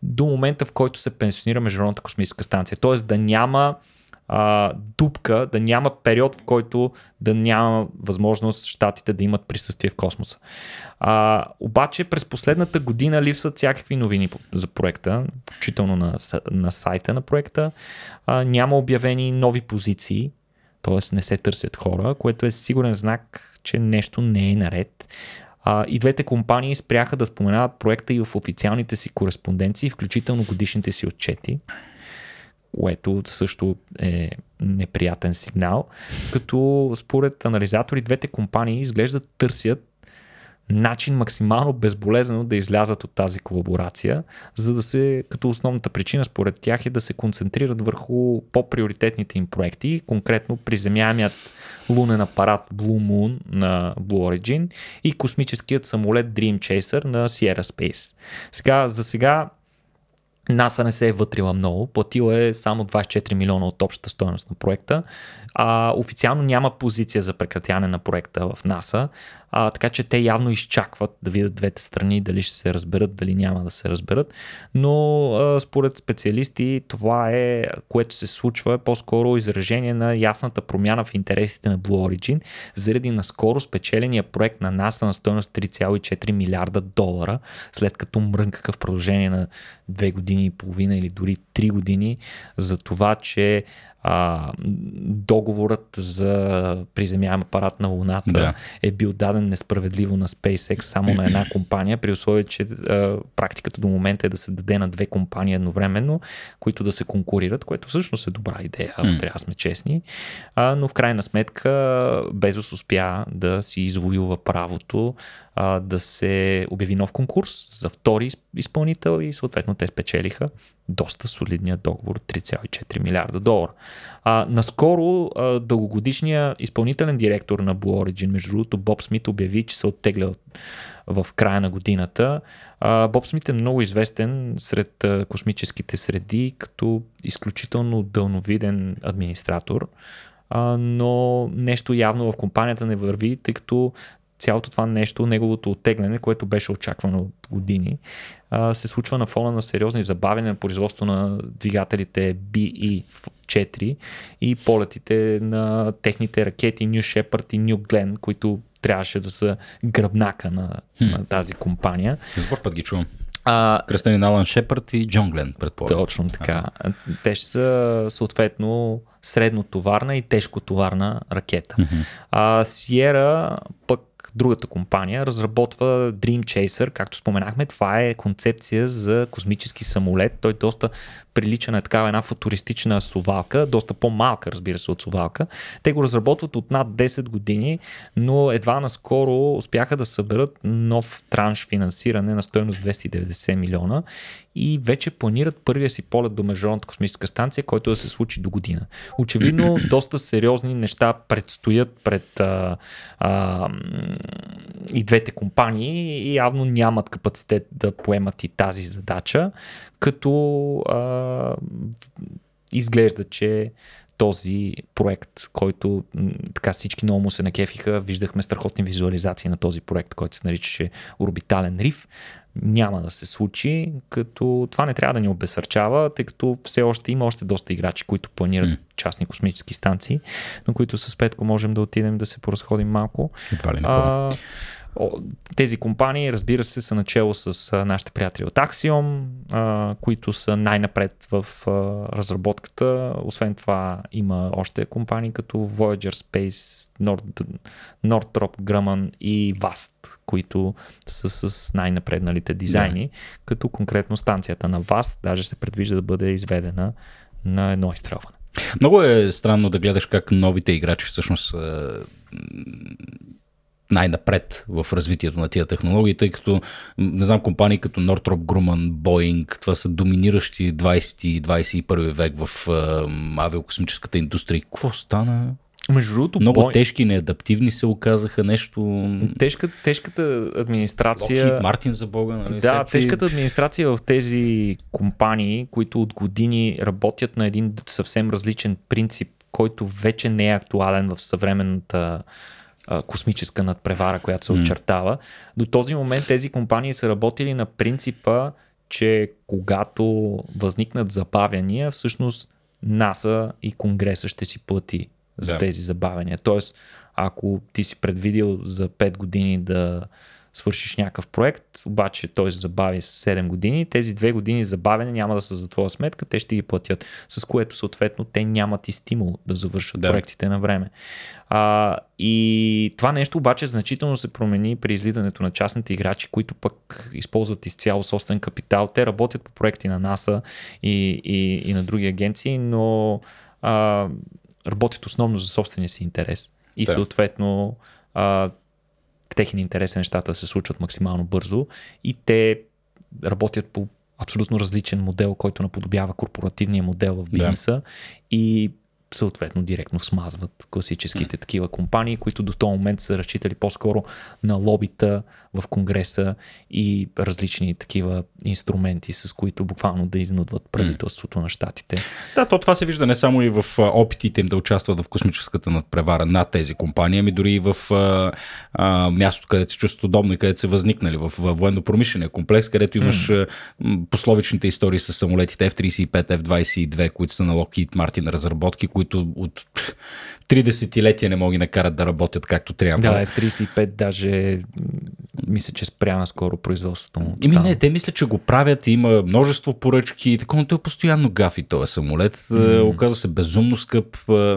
до момента, в който се пенсионира Международната космическа станция, т.е. да няма а, дупка, да няма период, в който да няма възможност щатите да имат присъствие в космоса. А, обаче през последната година липсват всякакви новини за проекта, включително на, на сайта на проекта. А, няма обявени нови позиции, т.е. не се търсят хора, което е сигурен знак, че нещо не е наред. А, и двете компании спряха да споменават проекта и в официалните си кореспонденции, включително годишните си отчети което също е неприятен сигнал. Като според анализатори, двете компании изглеждат търсят начин максимално безболезнено да излязат от тази колаборация, за да се, като основната причина според тях е да се концентрират върху по-приоритетните им проекти, конкретно приземямият лунен апарат Blue Moon на Blue Origin и космическият самолет Dream Chaser на Sierra Space. Сега, за сега НАСА не се е вътрила много, платила е само 24 милиона от общата стоеност на проекта. А, официално няма позиция за прекратяне на проекта в НАСА, а, така че те явно изчакват да видят двете страни, дали ще се разберат, дали няма да се разберат. Но а, според специалисти това е, което се случва, е по-скоро изражение на ясната промяна в интересите на Blue Origin, заради наскоро спечеления проект на NASA на стоеност 3,4 милиарда долара, след като мрънкаха в продължение на две години и половина или дори 3 години за това, че а, договорът за приземяем апарат на Луната да. е бил даден несправедливо на SpaceX само на една компания, при условие, че а, практиката до момента е да се даде на две компании едновременно, които да се конкурират, което всъщност е добра идея, ако трябва да сме честни. А, но в крайна сметка Безос успя да си извоюва правото а, да се обяви нов конкурс за втори изпълнител и съответно те спечелиха доста солидния договор 3,4 милиарда долара. А, наскоро а, дългогодишният изпълнителен директор на Blue Origin, между другото Боб Смит, обяви, че се оттегля от, в края на годината. Боб Смит е много известен сред космическите среди като изключително дълновиден администратор но нещо явно в компанията не върви, тъй като цялото това нещо, неговото оттегляне, което беше очаквано от години, се случва на фона на сериозни забавяне на производство на двигателите BE-4 и полетите на техните ракети New Shepard и New Glenn, които трябваше да са гръбнака на, на тази компания. За първ път ги чувам. А, Кръстени на Алан Шепард и Джон Глен, предполагам. Точно така. А. Те ще са съответно среднотоварна и тежкотоварна ракета. Mm-hmm. А Сиера пък другата компания, разработва Dream Chaser. Както споменахме, това е концепция за космически самолет. Той доста прилича на такава една футуристична совалка, доста по-малка, разбира се, от совалка. Те го разработват от над 10 години, но едва наскоро успяха да съберат нов транш финансиране на стоеност 290 милиона и вече планират първия си полет до Международната космическа станция, който да се случи до година. Очевидно, *clears throat* доста сериозни неща предстоят пред а, а, и двете компании и явно нямат капацитет да поемат и тази задача, като а, изглежда, че този проект, който така всички много му се накефиха. Виждахме страхотни визуализации на този проект, който се наричаше Орбитален риф няма да се случи, като това не трябва да ни обесърчава, тъй като все още има още доста играчи, които планират mm. частни космически станции, на които с Петко можем да отидем да се поразходим малко. Едва ли не а, тези компании, разбира се, са начало с нашите приятели от Axiom, които са най-напред в разработката. Освен това има още компании като Voyager Space, Nord, Northrop Grumman и Vast, които са с най-напредналите дизайни, yeah. като конкретно станцията на Vast даже се предвижда да бъде изведена на едно изстрелване. Много е странно да гледаш как новите играчи всъщност най-напред в развитието на тия технологии, тъй като, не знам, компании като Northrop Grumman, Boeing, това са доминиращи 20 и 21 век в авиокосмическата индустрия. Какво стана? Между другото, много Boeing... тежки, неадаптивни се оказаха нещо. Тежка, тежката администрация. Локхид Мартин за Бога, нали? Да, всеки... тежката администрация в тези компании, които от години работят на един съвсем различен принцип, който вече не е актуален в съвременната космическа надпревара, която се очертава. До този момент тези компании са работили на принципа, че когато възникнат забавяния, всъщност НАСА и Конгреса ще си плати за да. тези забавяния. Тоест, ако ти си предвидил за 5 години да свършиш някакъв проект, обаче той се забави с 7 години, тези 2 години забавене няма да са за твоя сметка, те ще ги платят, с което съответно те нямат и стимул да завършат да. проектите на време. А, и това нещо обаче значително се промени при излизането на частните играчи, които пък използват изцяло собствен капитал. Те работят по проекти на НАСА и, и, и на други агенции, но а, работят основно за собствения си интерес. И да. съответно а, техен интерес е нещата се случват максимално бързо и те работят по абсолютно различен модел, който наподобява корпоративния модел в бизнеса да. и съответно директно смазват класическите такива компании, които до този момент са разчитали по-скоро на лобита в Конгреса и различни такива инструменти, с които буквално да изнудват правителството на щатите. Да, то това се вижда не само и в опитите им да участват в космическата надпревара на тези компании, ами дори и в а, а, мястото, където се чувстват удобно и където са възникнали, в, в военно-промишления комплекс, където имаш mm. пословичните истории с самолетите F-35, F-22, които са на Lockheed Martin разработки, които които от 30 десетилетия не мога да накарат да работят както трябва. Да, F-35 даже мисля, че спря на скоро производството му. Ими не, те мислят, че го правят, има множество поръчки и но той е постоянно гафи този е самолет. Mm. Оказва се безумно скъп. Е,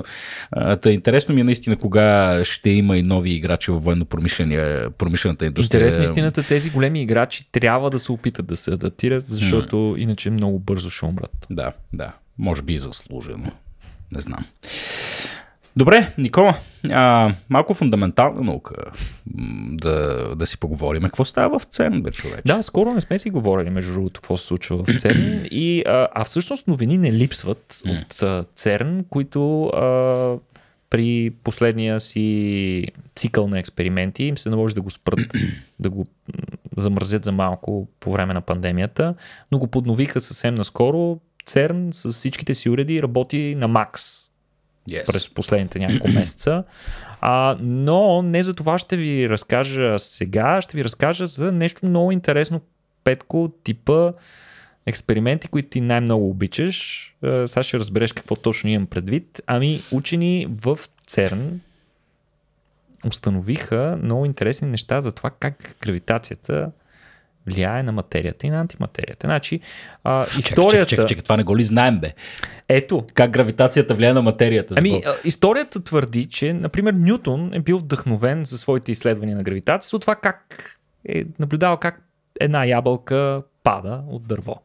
та интересно ми е наистина кога ще има и нови играчи във военно-промишлената индустрия. Интересно, истината тези големи играчи трябва да се опитат да се адаптират, защото mm. иначе много бързо ще умрат. Да, да. Може би и заслужено. Не знам. Добре, Никола, а, малко фундаментална наука да, да си поговорим. Какво става в цен, бе, човек? Да, скоро не сме си говорили, между другото, какво се случва в цен, И, а, а всъщност новини не липсват от ЦЕРН, които а, при последния си цикъл на експерименти им се наложи да го спрат, *clears throat* да го замръзят за малко по време на пандемията, но го подновиха съвсем наскоро ЦЕРН с всичките си уреди работи на макс yes. през последните няколко *clears throat* месеца. А, но не за това ще ви разкажа сега, ще ви разкажа за нещо много интересно, Петко, типа експерименти, които ти най-много обичаш. Е, сега ще разбереш какво точно имам предвид. Ами, учени в ЦЕРН установиха много интересни неща за това как гравитацията влияе на материята и на антиматерията. Значи, а, историята... Чакай, чакай, чак, това не го ли знаем, бе? Ето. Как гравитацията влияе на материята? Ами, а, историята твърди, че, например, Ньютон е бил вдъхновен за своите изследвания на гравитацията от това как е наблюдавал как една ябълка пада от дърво.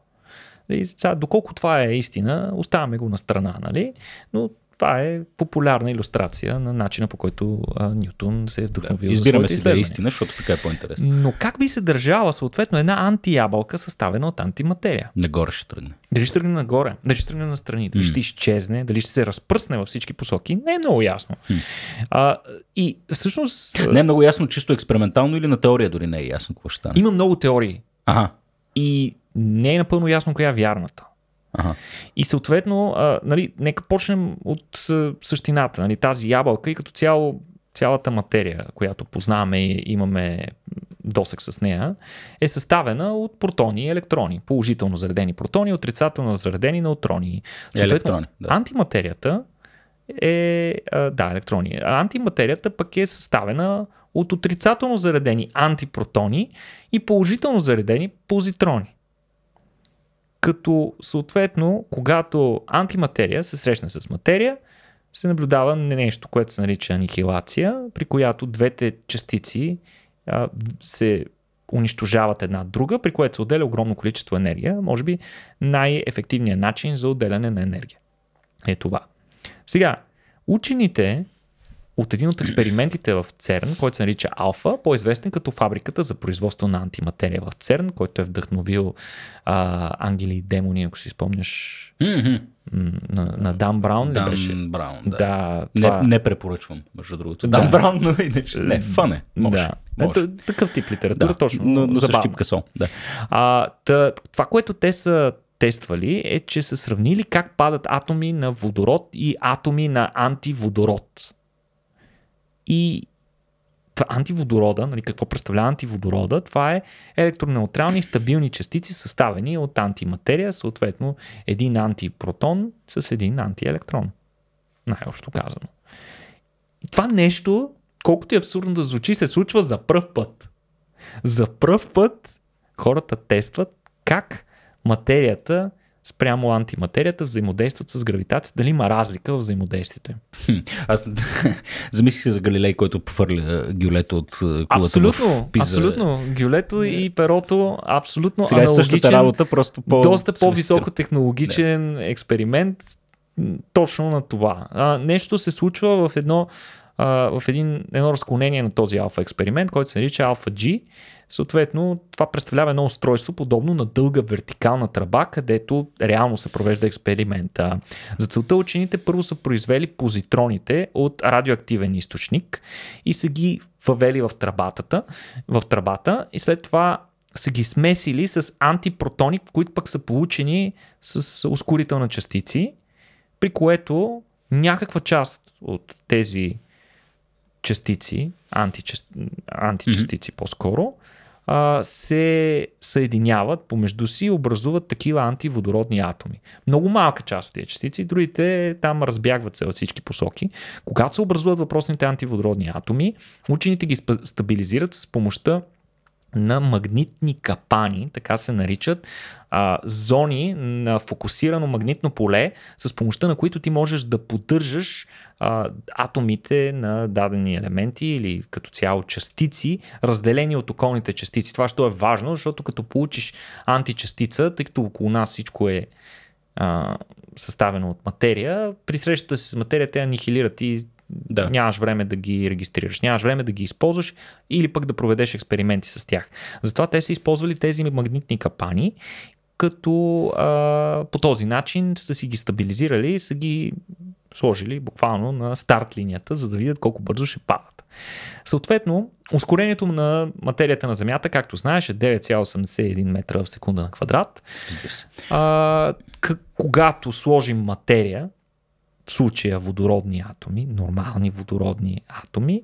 И сега, доколко това е истина, оставяме го на страна, нали? Но това е популярна иллюстрация на начина по който а, Ньютон се е вдъхновил. Да, избираме си да е истина, защото така е по-интересно. Но как би се държала съответно една антиябълка, съставена от антиматерия? Нагоре ще тръгне. Дали ще тръгне нагоре, дали ще тръгне настрани, дали mm. ще изчезне, дали ще се разпръсне във всички посоки, не е много ясно. Mm. А, и всъщност. Не е много ясно, чисто експериментално или на теория дори не е ясно какво ще стане. Има много теории. Ага. И не е напълно ясно коя е вярната. Ага. И съответно, а, нали, нека почнем от а, същината, нали, тази ябълка и като цяло цялата материя, която познаваме и имаме досък с нея, е съставена от протони и електрони. Положително заредени протони, отрицателно заредени неутрони. Съответно, електрони, да. антиматерията е... А, да, електрони. антиматерията пък е съставена от отрицателно заредени антипротони и положително заредени позитрони. Като съответно, когато антиматерия се срещне с материя, се наблюдава нещо, което се нарича анихилация, при която двете частици а, се унищожават една друга, при което се отделя огромно количество енергия. Може би най-ефективният начин за отделяне на енергия е това. Сега, учените от един от експериментите в ЦЕРН, който се нарича Алфа, по-известен като фабриката за производство на антиматерия в ЦЕРН, който е вдъхновил а, ангели и демони, ако си спомняш. Mm-hmm. На, на Дан Браун Дан ли беше? Браун, да. да това... не, не препоръчвам, между другото. Да. Дан Браун, но иначе не, фане. Може, да. Е, може. такъв тип литература, да. точно. Но, но с тип късо. Да. А, тъ, това, което те са тествали е, че са сравнили как падат атоми на водород и атоми на антиводород. И антиводорода, нали, какво представлява антиводорода, това е електронеутрални стабилни частици, съставени от антиматерия, съответно един антипротон с един антиелектрон. Най-общо казано. И това нещо, колкото и е абсурдно да звучи, се случва за пръв път. За пръв път хората тестват как материята спрямо антиматерията взаимодействат с гравитацията? Дали има разлика в взаимодействието им? Аз *laughs* замислих се за Галилей, който похвърля гюлето от кулата абсолютно, в Пиза. Абсолютно, гюлето yeah. и перото, абсолютно Сега аналогичен. Сега е същата работа, просто по... Доста по-високо технологичен yeah. експеримент точно на това. А, нещо се случва в едно а, в един, едно разклонение на този алфа експеримент, който се нарича алфа G. Съответно, това представлява едно устройство, подобно на дълга вертикална тръба, където реално се провежда експеримента. За целта учените първо са произвели позитроните от радиоактивен източник и са ги въвели в тръбата, в тръбата и след това са ги смесили с антипротони, които пък са получени с ускорителна частици, при което някаква част от тези частици, античастици mm-hmm. по-скоро, а, се съединяват помежду си и образуват такива антиводородни атоми. Много малка част от тези частици, другите там разбягват се във всички посоки. Когато се образуват въпросните антиводородни атоми, учените ги стабилизират с помощта на магнитни капани, така се наричат, а, зони на фокусирано магнитно поле, с помощта на които ти можеш да поддържаш а, атомите на дадени елементи или като цяло частици, разделени от околните частици. Това ще е важно, защото като получиш античастица, тъй като около нас всичко е а, съставено от материя, при срещата си с материята те анихилират и да. нямаш време да ги регистрираш, нямаш време да ги използваш или пък да проведеш експерименти с тях. Затова те са използвали тези магнитни капани, като а, по този начин са си ги стабилизирали и са ги сложили буквално на старт линията, за да видят колко бързо ще падат. Съответно, ускорението на материята на Земята, както знаеш, е 9,81 метра в секунда на квадрат. А, к- когато сложим материя в случая водородни атоми, нормални водородни атоми,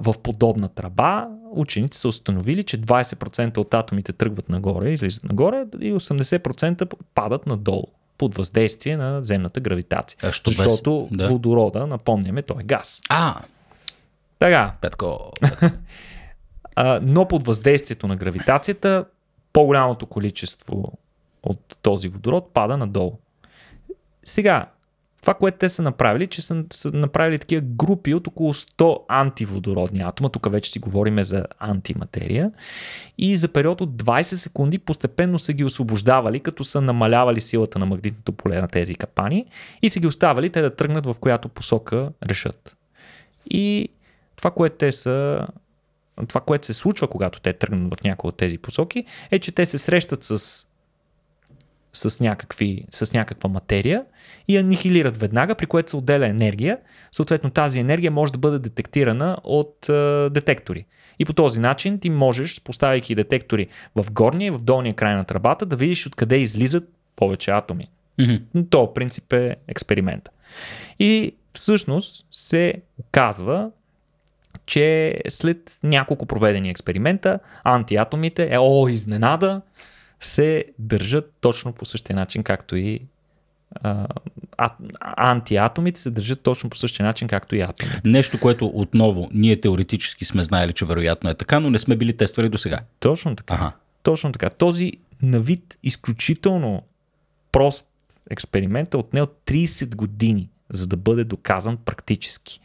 в подобна тръба, учените са установили, че 20% от атомите тръгват нагоре, излизат нагоре и 80% падат надолу под въздействие на земната гравитация. А, що защото без... да. водорода, напомняме, той е газ. А! Така. Петко. *laughs* но под въздействието на гравитацията по-голямото количество от този водород пада надолу. Сега, това, което те са направили, че са, са направили такива групи от около 100 антиводородни атома, тук вече си говориме за антиматерия, и за период от 20 секунди постепенно са ги освобождавали, като са намалявали силата на магнитното поле на тези капани и са ги оставали те да тръгнат в която посока решат. И това, което те са това, което се случва, когато те тръгнат в някои от тези посоки, е, че те се срещат с с, някакви, с някаква материя и анихилират веднага, при което се отделя енергия. Съответно тази енергия може да бъде детектирана от е, детектори. И по този начин ти можеш, поставяйки детектори в горния и в долния край на тръбата, да видиш откъде излизат повече атоми. Mm-hmm. То принцип е експеримента. И всъщност се оказва, че след няколко проведени експеримента, антиатомите е о, изненада, се държат точно по същия начин, както и а, антиатомите се държат точно по същия начин, както и атомите. Нещо, което отново ние теоретически сме знаели, че вероятно е така, но не сме били тествали до сега. Точно така. Ага. Точно така. Този на вид изключително прост експеримент е отнел 30 години за да бъде доказан практически.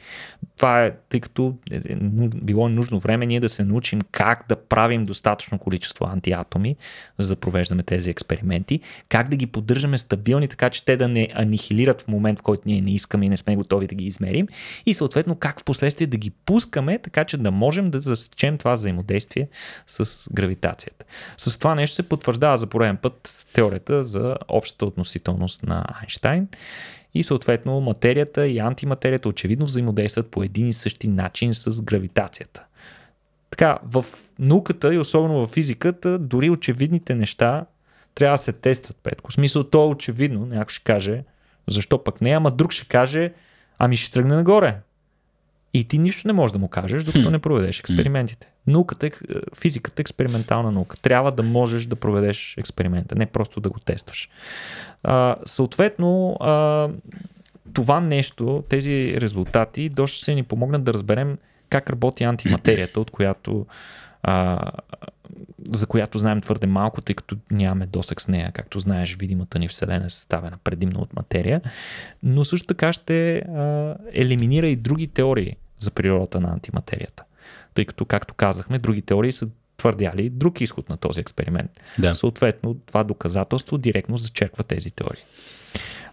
Това е, тъй като е, е било нужно време ние да се научим как да правим достатъчно количество антиатоми, за да провеждаме тези експерименти, как да ги поддържаме стабилни, така че те да не анихилират в момент, в който ние не искаме и не сме готови да ги измерим и съответно как в последствие да ги пускаме, така че да можем да засечем това взаимодействие с гравитацията. С това нещо се потвърждава за пореден път теорията за общата относителност на Айнштайн и съответно материята и антиматерията очевидно взаимодействат по един и същи начин с гравитацията. Така, в науката и особено в физиката, дори очевидните неща трябва да се тестват, Петко. В смисъл, то е очевидно, някой ще каже, защо пък не, ама друг ще каже, ами ще тръгне нагоре. И ти нищо не можеш да му кажеш, докато не проведеш експериментите. Науката е, е, физиката е експериментална наука. Трябва да можеш да проведеш експеримента, не просто да го тестваш. А, съответно, а, това нещо, тези резултати, доста ще ни помогнат да разберем как работи антиматерията, от която а, за която знаем твърде малко, тъй като нямаме досък с нея. Както знаеш, видимата ни Вселена е съставена предимно от материя, но също така ще а, елиминира и други теории за природата на антиматерията. Тъй като, както казахме, други теории са твърдяли друг изход на този експеримент. Да. Съответно, това доказателство директно зачерква тези теории.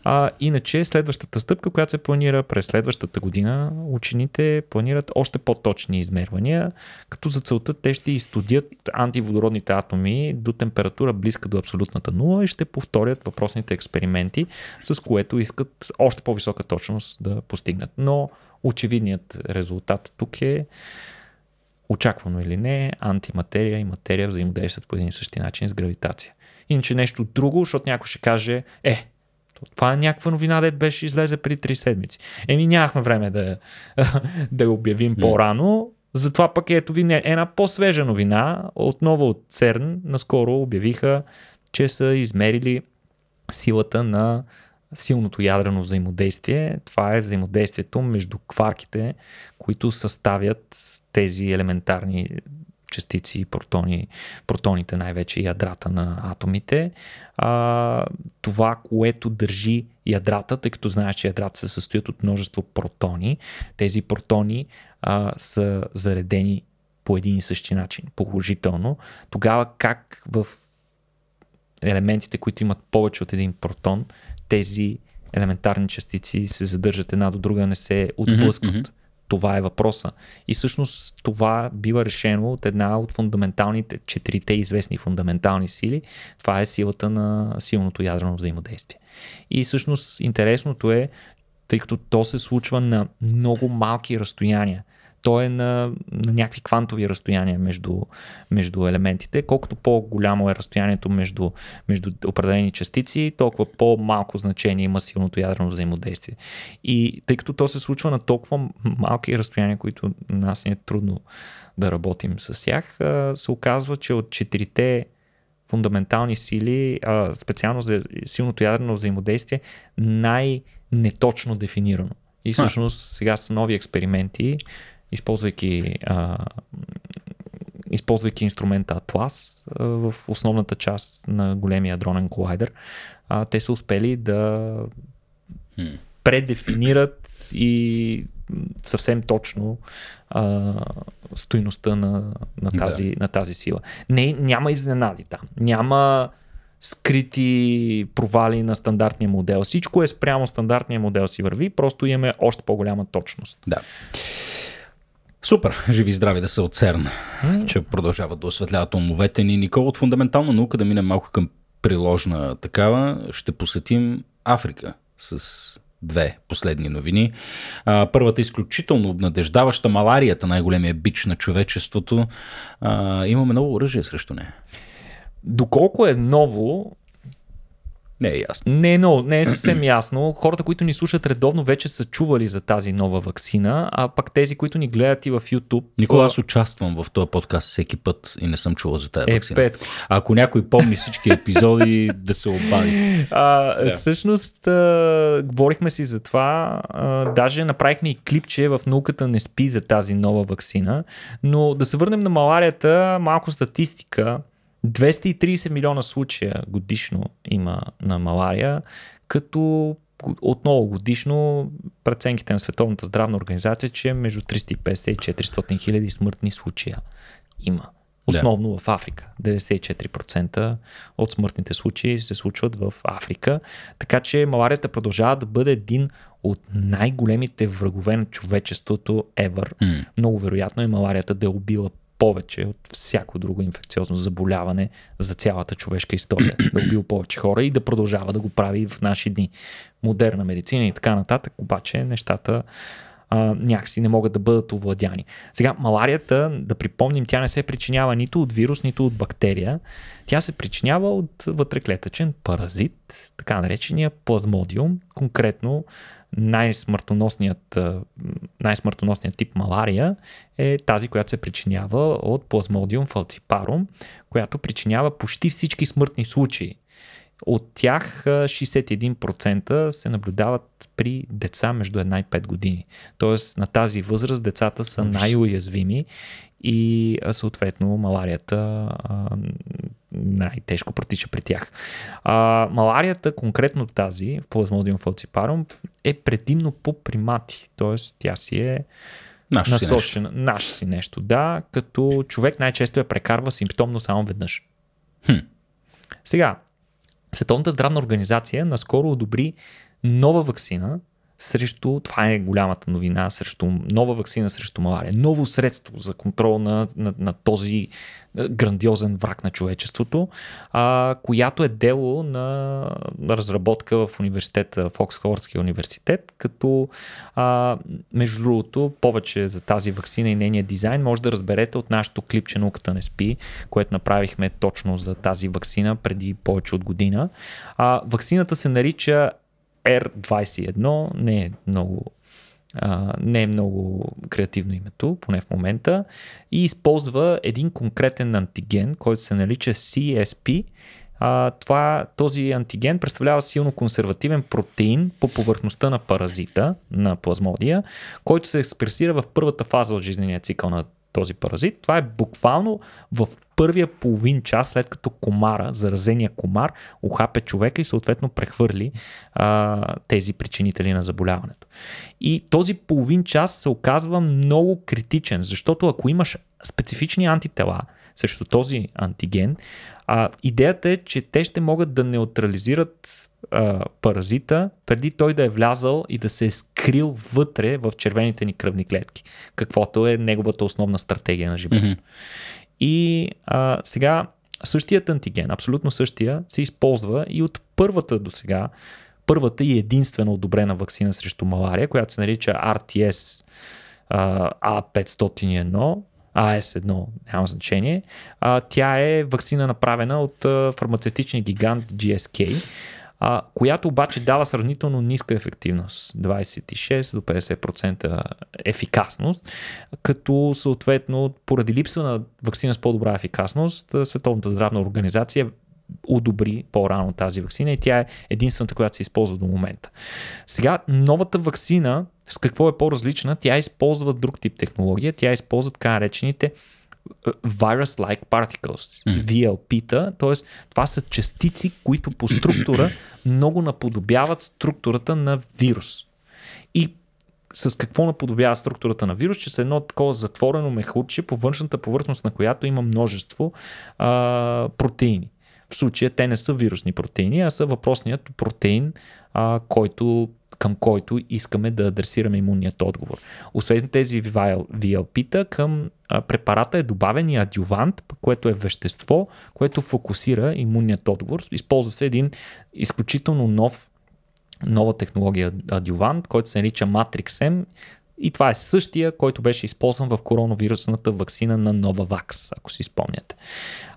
А, иначе следващата стъпка, която се планира през следващата година, учените планират още по-точни измервания, като за целта те ще изтодят антиводородните атоми до температура близка до абсолютната нула и ще повторят въпросните експерименти, с което искат още по-висока точност да постигнат. Но очевидният резултат тук е очаквано или не, антиматерия и материя взаимодействат по един и същи начин с гравитация. Иначе нещо друго, защото някой ще каже, е, това е някаква новина, дет беше излезе преди 3 седмици. Еми нямахме време да, *laughs* да го обявим mm. по-рано. Затова пък е, ето ви една по-свежа новина, отново от ЦЕРН, наскоро обявиха, че са измерили силата на силното ядрено взаимодействие. Това е взаимодействието между кварките, които съставят тези елементарни частици, протони, протоните най-вече ядрата на атомите. А, това, което държи ядрата, тъй като знаеш, че ядрата се състоят от множество протони, тези протони а, са заредени по един и същи начин, положително. Тогава как в елементите, които имат повече от един протон, тези елементарни частици се задържат една до друга, не се отблъскват. Mm-hmm, това е въпроса. И всъщност това бива решено от една от фундаменталните, четирите известни фундаментални сили. Това е силата на силното ядрено взаимодействие. И всъщност интересното е, тъй като то се случва на много малки разстояния то е на, на някакви квантови разстояния между, между елементите. Колкото по-голямо е разстоянието между, между определени частици, толкова по-малко значение има силното ядрено взаимодействие. И тъй като то се случва на толкова малки разстояния, които нас ни е трудно да работим с тях, се оказва, че от четирите фундаментални сили, специално за силното ядрено взаимодействие, най-неточно дефинирано. И всъщност сега са нови експерименти използвайки, а, използвайки инструмента Atlas а, в основната част на големия дронен колайдер, а, те са успели да предефинират и съвсем точно а, стойността на, на, тази, да. на тази сила. Не, няма изненади там. Няма скрити провали на стандартния модел. Всичко е спрямо стандартния модел си върви, просто имаме още по-голяма точност. Да. Супер, живи и здрави да се от ЦЕРН, че продължават да осветляват умовете ни. Никол, от фундаментална наука да минем малко към приложна такава, ще посетим Африка с две последни новини. А, първата е изключително обнадеждаваща маларията, най-големия бич на човечеството. А, имаме ново оръжие срещу нея. Доколко е ново, не е ясно. Не, но не е съвсем ясно. Хората, които ни слушат редовно, вече са чували за тази нова вакцина, а пък тези, които ни гледат и в YouTube. Никога аз участвам в този подкаст всеки път и не съм чувал за тази е, вакцина. Пет. Ако някой помни всички епизоди, *laughs* да се обади. А, да. Всъщност, а, говорихме си за това. А, даже направихме и клип, че в науката не спи за тази нова вакцина. Но да се върнем на маларията, малко статистика. 230 милиона случая годишно има на малария, като отново годишно преценките на Световната здравна организация, че между 350 и 400 хиляди смъртни случая има. Основно да. в Африка. 94% от смъртните случаи се случват в Африка. Така че маларията продължава да бъде един от най-големите врагове на човечеството ever. Mm. Много вероятно е маларията да е убила повече от всяко друго инфекциозно заболяване за цялата човешка история. да е убил повече хора и да продължава да го прави в наши дни. Модерна медицина и така нататък, обаче нещата а, някакси не могат да бъдат овладяни. Сега, маларията, да припомним, тя не се причинява нито от вирус, нито от бактерия. Тя се причинява от вътреклетъчен паразит, така наречения плазмодиум, конкретно най-смъртоносният, най-смъртоносният тип малария е тази, която се причинява от плазмодиум фалципарум, която причинява почти всички смъртни случаи. От тях 61% се наблюдават при деца между 1 и 5 години. Тоест на тази възраст децата са най-уязвими и съответно маларията най-тежко протича при тях. А, маларията, конкретно тази, в плазмодиум фалципарум, е предимно по примати, т.е. тя си е Наш насочена. Си нещо. Наш си нещо, да, като човек най-често я прекарва симптомно само веднъж. Хм. Сега, Световната здравна организация наскоро одобри нова вакцина, срещу, това е голямата новина, срещу нова вакцина срещу малария, ново средство за контрол на, на, на този е, грандиозен враг на човечеството, а, която е дело на разработка в университета, в Оксфордския университет, като а, между другото повече за тази вакцина и нейния дизайн може да разберете от нашото клипче Науката не спи, което направихме точно за тази вакцина преди повече от година. А, вакцината се нарича R21 не е много Uh, не е много креативно името, поне в момента, и използва един конкретен антиген, който се нарича CSP. Uh, това, този антиген представлява силно консервативен протеин по повърхността на паразита, на плазмодия, който се експресира в първата фаза от жизнения цикъл на този паразит. Това е буквално в първия половин час, след като комара, заразения комар, ухапе човека и съответно прехвърли а, тези причинители на заболяването. И този половин час се оказва много критичен, защото ако имаш специфични антитела срещу този антиген, а, идеята е, че те ще могат да неутрализират паразита преди той да е влязал и да се е скрил вътре в червените ни кръвни клетки, каквото е неговата основна стратегия на живота. Mm-hmm. И а, сега същият антиген, абсолютно същия, се използва и от първата до сега, първата и единствена одобрена вакцина срещу малария, която се нарича RTS а, 501 АС1, няма значение. А, тя е вакцина направена от а, фармацевтичния гигант GSK а, която обаче дава сравнително ниска ефективност 26 до 50% ефикасност, като съответно поради липса на вакцина с по-добра ефикасност, Световната здравна организация одобри по-рано тази вакцина и тя е единствената, която се използва до момента. Сега новата вакцина, с какво е по-различна, тя използва друг тип технология, тя използва така наречените virus-like particles, VLP-та, т.е. това са частици, които по структура много наподобяват структурата на вирус. И с какво наподобява структурата на вирус, че са едно такова затворено мехурче по външната повърхност на която има множество а, протеини. В случая те не са вирусни протеини, а са въпросният протеин, а, който към който искаме да адресираме имунният отговор. Освен тези VLP-та, към препарата е добавен и адювант, което е вещество, което фокусира имунният отговор. Използва се един изключително нов нова технология адювант, който се нарича Matrix-M и това е същия, който беше използван в коронавирусната вакцина на Novavax, ако си спомняте.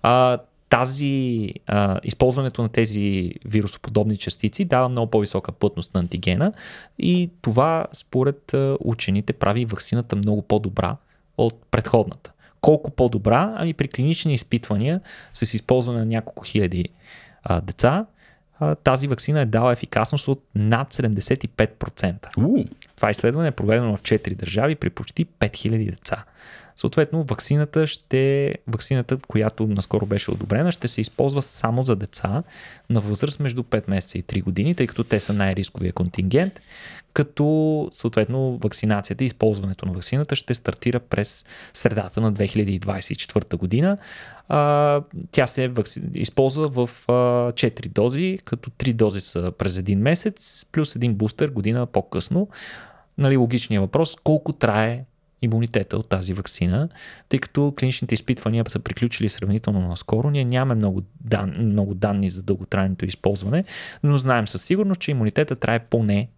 А, тази, а, използването на тези вирусоподобни частици дава много по-висока плътност на антигена и това според а, учените прави ваксината много по-добра от предходната. Колко по-добра? Ами при клинични изпитвания с използване на няколко хиляди а, деца, а, тази вакцина е дала ефикасност от над 75%. Uh. Това изследване е проведено в 4 държави при почти 5000 деца. Съответно, ваксината, ще, вакцината, която наскоро беше одобрена, ще се използва само за деца на възраст между 5 месеца и 3 години, тъй като те са най-рисковия контингент, като съответно вакцинацията и използването на ваксината ще стартира през средата на 2024 година. А, тя се вакци... използва в а, 4 дози, като 3 дози са през един месец, плюс един бустер година по-късно нали, логичният въпрос, колко трае имунитета от тази вакцина, тъй като клиничните изпитвания са приключили сравнително наскоро. Ние нямаме много, дан, много данни за дълготрайното използване, но знаем със сигурност, че имунитета трае поне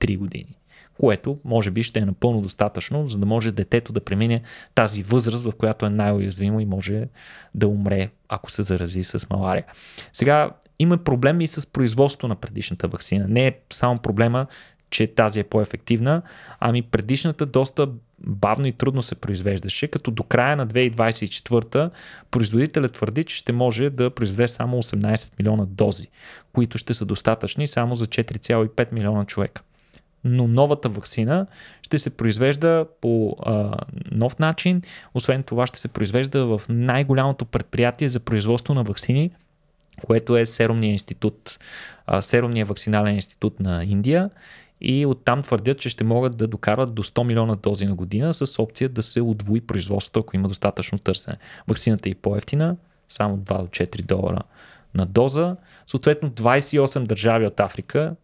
3 години което може би ще е напълно достатъчно, за да може детето да премине тази възраст, в която е най-уязвимо и може да умре, ако се зарази с малария. Сега има проблеми и с производство на предишната вакцина. Не е само проблема че тази е по-ефективна, ами предишната доста бавно и трудно се произвеждаше, като до края на 2024 производителят твърди, че ще може да произведе само 18 милиона дози, които ще са достатъчни само за 4,5 милиона човека. Но новата вакцина ще се произвежда по а, нов начин. Освен това, ще се произвежда в най-голямото предприятие за производство на вакцини, което е Серумния институт, а, Серумния вакцинален институт на Индия и оттам твърдят, че ще могат да докарат до 100 милиона дози на година с опция да се удвои производството, ако има достатъчно търсене. Ваксината е и по-ефтина, само 2 до 4 долара на доза. Съответно 28 държави от Африка,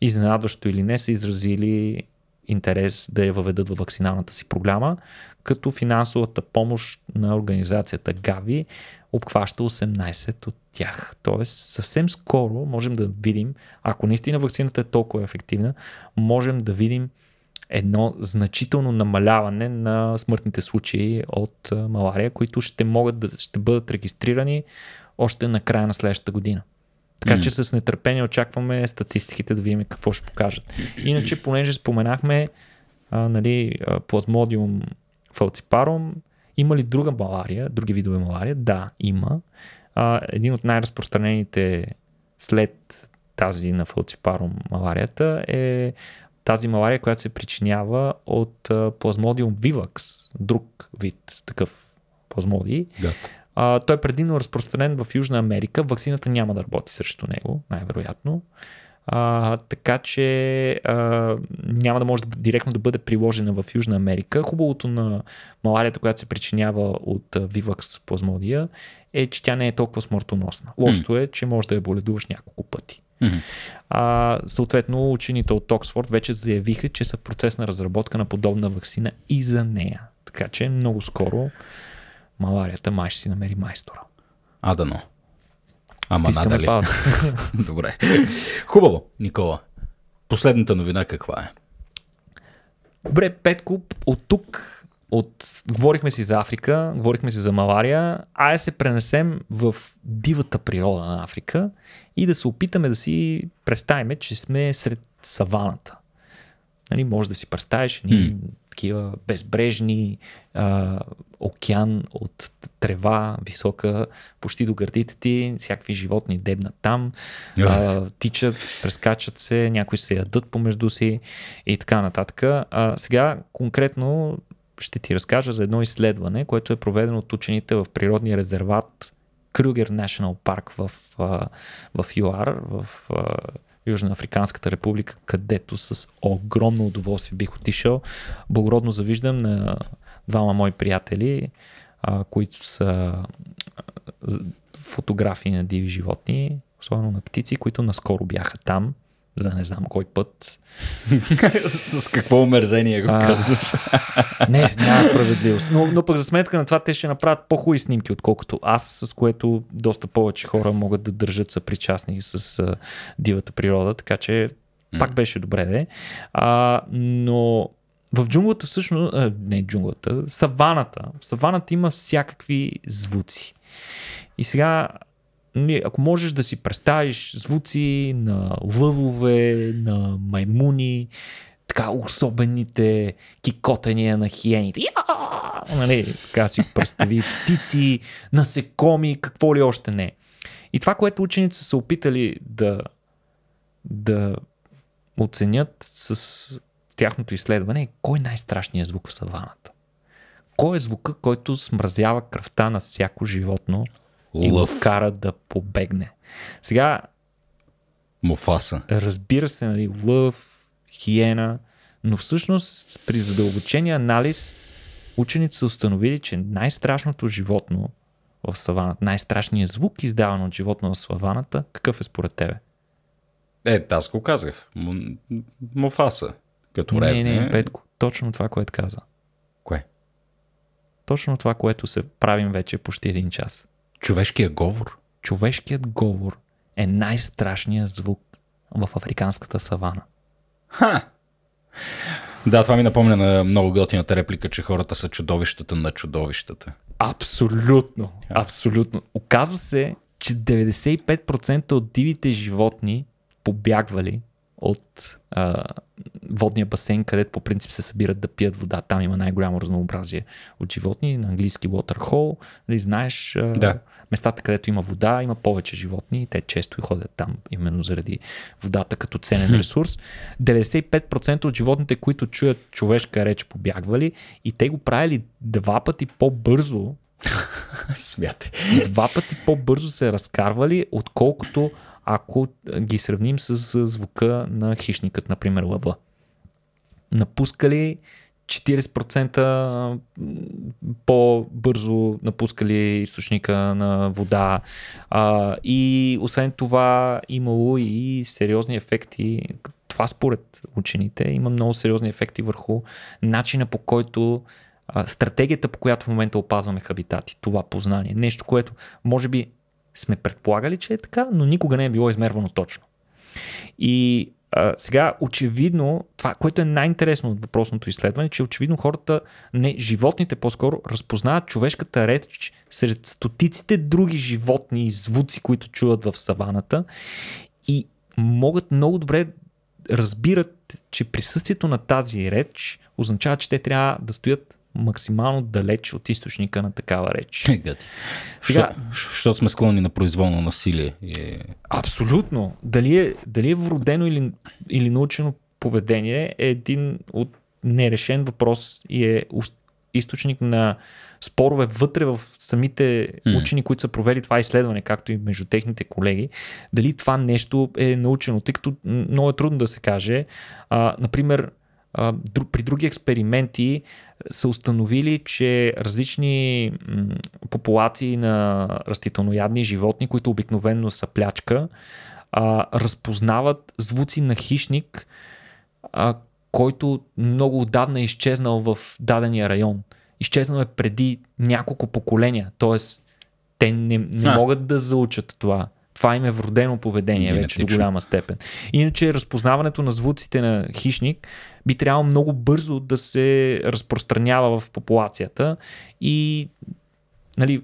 изненадващо или не, са изразили интерес да я въведат в вакциналната си програма, като финансовата помощ на организацията Гави обхваща 18 от тях. Тоест, съвсем скоро можем да видим, ако наистина вакцината е толкова ефективна, можем да видим едно значително намаляване на смъртните случаи от малария, които ще могат да ще бъдат регистрирани още на края на следващата година. Така mm. че с нетърпение очакваме статистиките да видим какво ще покажат. Иначе, понеже споменахме а, нали, плазмодиум фалципарум, има ли друга малария, други видове малария? Да, има. А, един от най-разпространените след тази на фалципарум маларията е тази малария, която се причинява от плазмодиум вивакс, друг вид такъв плазмодий. Да. А, той е предимно разпространен в Южна Америка. Ваксината няма да работи срещу него, най-вероятно. А, така че а, няма да може да, директно да бъде приложена в Южна Америка. Хубавото на маларията, която се причинява от Vivax плазмодия, е, че тя не е толкова смъртоносна. Лошото е, че може да я боледуваш няколко пъти. А, съответно, учените от Оксфорд вече заявиха, че са в процес на разработка на подобна вакцина и за нея. Така че много скоро маларията, май ще си намери майстора. А, но. Ама Стискаме надали. *laughs* Добре. Хубаво, Никола. Последната новина каква е? Добре, Петко, от тук от... говорихме си за Африка, говорихме си за малария, а да се пренесем в дивата природа на Африка и да се опитаме да си представим, че сме сред саваната. Нали, може да си представиш ние такива безбрежни, а, океан от трева, висока, почти до гърдите ти, всякакви животни дебнат там, а, *laughs* тичат, прескачат се, някои се ядат помежду си и така нататък. А, сега конкретно ще ти разкажа за едно изследване, което е проведено от учените в природния резерват Крюгер National Парк в, в ЮАР, в Южноафриканската република, където с огромно удоволствие бих отишъл. Благородно завиждам на двама мои приятели, а, които са фотографии на диви животни, особено на птици, които наскоро бяха там за не знам кой път. *laughs* С какво омерзение го казваш. *laughs* не, няма справедливост. Но, но пък за сметка на това те ще направят по-хубави снимки, отколкото аз, с което доста повече хора могат да държат съпричастни с а, дивата природа, така че пак беше добре, де. А, но в джунглата всъщност, а, не джунглата, саваната, в саваната има всякакви звуци. И сега ако можеш да си представиш звуци на лъвове, на маймуни, така особените кикотения на хиените. Нали, така си представи птици, насекоми, какво ли още не. И това, което ученици са опитали да, да оценят с тяхното изследване е кой е най-страшният звук в саваната. Кой е звука, който смразява кръвта на всяко животно и го кара да побегне. Сега. Муфаса. Разбира се, нали, лъв, хиена, но всъщност при задълбочения анализ учените са установили, че най-страшното животно в саваната, най-страшният звук издаван от животно в саваната, какъв е според тебе? Е, аз го казах. М- муфаса. Като не, не, Петко. Точно това, което каза. Кое? Точно това, което се правим вече почти един час. Човешкият говор. Човешкият говор е най-страшният звук в африканската савана. Ха! Да, това ми напомня на много готината реплика, че хората са чудовищата на чудовищата. Абсолютно, абсолютно. Оказва се, че 95% от дивите животни побягвали от а, водния басейн, където по принцип се събират да пият вода. Там има най-голямо разнообразие от животни, на английски water hole. Дали знаеш, а, да. местата, където има вода, има повече животни и те често ходят там, именно заради водата като ценен ресурс. 95% от животните, които чуят човешка реч, побягвали и те го правили два пъти по-бързо *laughs* Смятай. Два пъти по-бързо се разкарвали, отколкото ако ги сравним с звука на хищникът, например лъва. Напускали 40% по-бързо напускали източника на вода. А, и освен това имало и сериозни ефекти. Това според учените има много сериозни ефекти върху начина по който а, стратегията, по която в момента опазваме хабитати, това познание. Нещо, което може би сме предполагали, че е така, но никога не е било измервано точно. И а, сега, очевидно, това, което е най-интересно от въпросното изследване, че очевидно хората, не животните по-скоро, разпознават човешката реч сред стотиците други животни и звуци, които чуват в саваната и могат много добре разбират, че присъствието на тази реч означава, че те трябва да стоят максимално далеч от източника на такава реч. Е, Сега, защото сме склонни на произволно насилие. Абсолютно. Дали е, дали е вродено или, или научено поведение е един от нерешен въпрос и е източник на спорове вътре в самите учени, които са провели това изследване, както и между техните колеги, дали това нещо е научено, тъй като много е трудно да се каже. А, например, при други експерименти е, са установили, че различни популации на растителноядни животни, които обикновенно са плячка, разпознават звуци на хищник, който много отдавна е изчезнал в дадения район. Изчезнал е преди няколко поколения, т.е. те не, не а. могат да заучат това това им е вродено поведение Генетично. вече до голяма степен. Иначе разпознаването на звуците на хищник би трябвало много бързо да се разпространява в популацията и нали,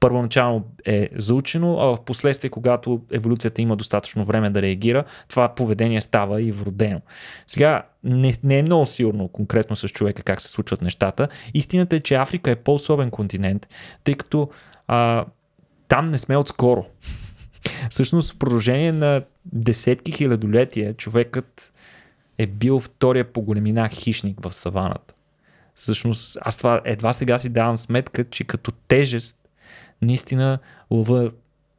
първоначално е заучено, а в последствие, когато еволюцията има достатъчно време да реагира, това поведение става и вродено. Сега, не, не е много сигурно конкретно с човека как се случват нещата. Истината е, че Африка е по-особен континент, тъй като а, там не сме отскоро. Всъщност в продължение на десетки хилядолетия човекът е бил втория по големина хищник в саваната. Всъщност аз това едва сега си давам сметка, че като тежест наистина лъва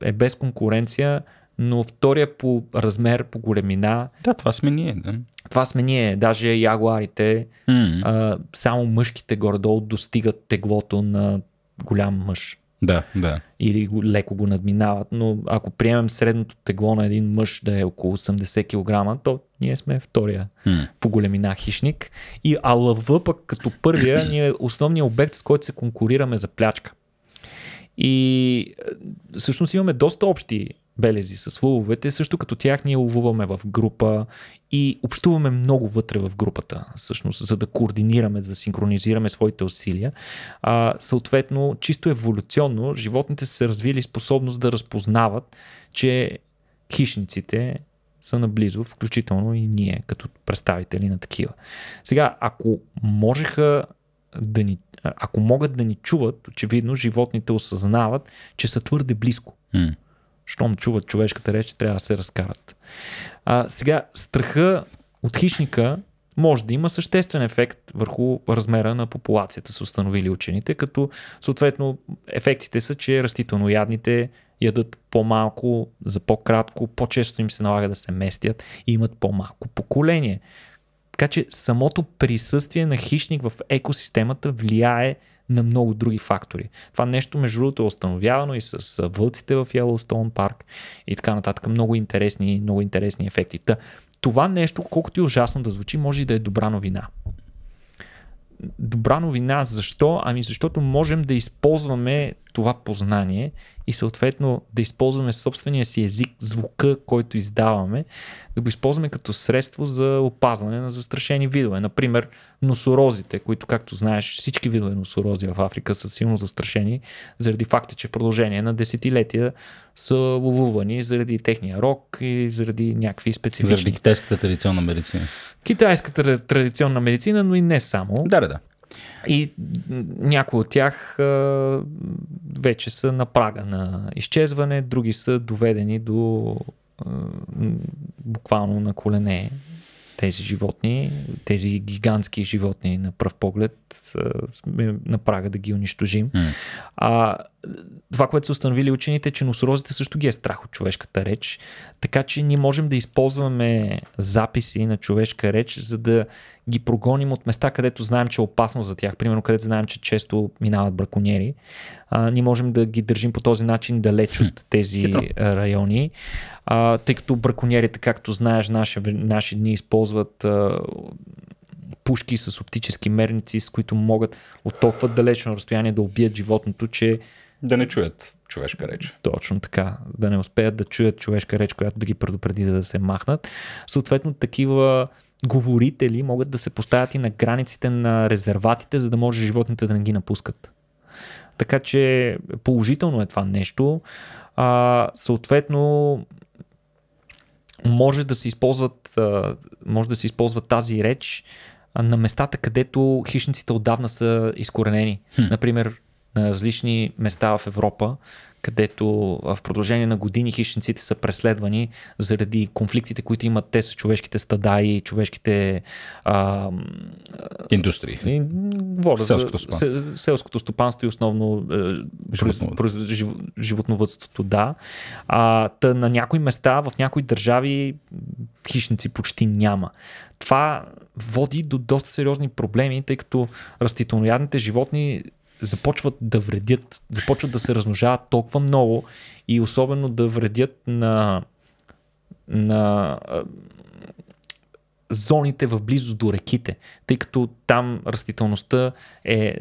е без конкуренция, но втория по размер, по големина. Да, това сме ние. Да. Това сме ние. Даже ягуарите, mm-hmm. а, само мъжките горе-долу достигат теглото на голям мъж. Да, да. Или леко го надминават, но ако приемем средното тегло на един мъж да е около 80 кг, то ние сме втория mm. по големина хищник. И алъва пък като първия *clears throat* ни е основният обект, с който се конкурираме за плячка. И е, всъщност имаме доста общи белези с лъвовете, също като тях ние ловуваме в група и общуваме много вътре в групата, всъщност, за да координираме, за да синхронизираме своите усилия. А, съответно, чисто еволюционно, животните са развили способност да разпознават, че хищниците са наблизо, включително и ние, като представители на такива. Сега, ако можеха да ни, ако могат да ни чуват, очевидно животните осъзнават, че са твърде близко. Mm щом чуват човешката реч, трябва да се разкарат. А, сега, страха от хищника може да има съществен ефект върху размера на популацията, са установили учените, като съответно ефектите са, че растителноядните ядат по-малко, за по-кратко, по-често им се налага да се местят и имат по-малко поколение. Така че самото присъствие на хищник в екосистемата влияе на много други фактори. Това нещо, между другото, е установявано и с вълците в Yellowstone парк и така нататък. Много интересни, много интересни ефекти. Та, това нещо, колкото и ужасно да звучи, може и да е добра новина добра новина. Защо? Ами защото можем да използваме това познание и съответно да използваме собствения си език, звука, който издаваме, да го използваме като средство за опазване на застрашени видове. Например, носорозите, които, както знаеш, всички видове носорози в Африка са силно застрашени заради факта, че в продължение на десетилетия са ловувани заради техния рок и заради някакви специфични. Заради китайската традиционна медицина. Китайската традиционна медицина, но и не само. Да, да, да. И някои от тях а, вече са на прага на изчезване, други са доведени до а, буквално на колене тези животни, тези гигантски животни на пръв поглед, сме на прага да ги унищожим. Mm. А, това, което са установили учените, е, че носорозите също ги е страх от човешката реч, така че ние можем да използваме записи на човешка реч, за да ги прогоним от места, където знаем, че е опасно за тях, примерно където знаем, че често минават браконьери, а, ние можем да ги държим по този начин далеч от тези Хитро. райони, а, тъй като браконьерите, както знаеш, наши, наши дни използват а, пушки с оптически мерници, с които могат от толкова далечно разстояние да убият животното, че да не чуят човешка реч. Точно така. Да не успеят да чуят човешка реч, която да ги предупреди, за да се махнат. Съответно, такива говорители могат да се поставят и на границите на резерватите, за да може животните да не ги напускат. Така че положително е това нещо. А, съответно, може да се използват, може да се използва тази реч на местата, където хищниците отдавна са изкоренени. Хм. Например, на различни места в Европа където в продължение на години хищниците са преследвани заради конфликтите, които имат те с човешките стада и човешките а, индустрии. И, вода, селското, стопанство. селското стопанство и основно е, животновътството, да. А, та на някои места, в някои държави хищници почти няма. Това води до доста сериозни проблеми, тъй като растителноядните животни започват да вредят, започват да се размножават толкова много и особено да вредят на, на зоните в близост до реките, тъй като там растителността е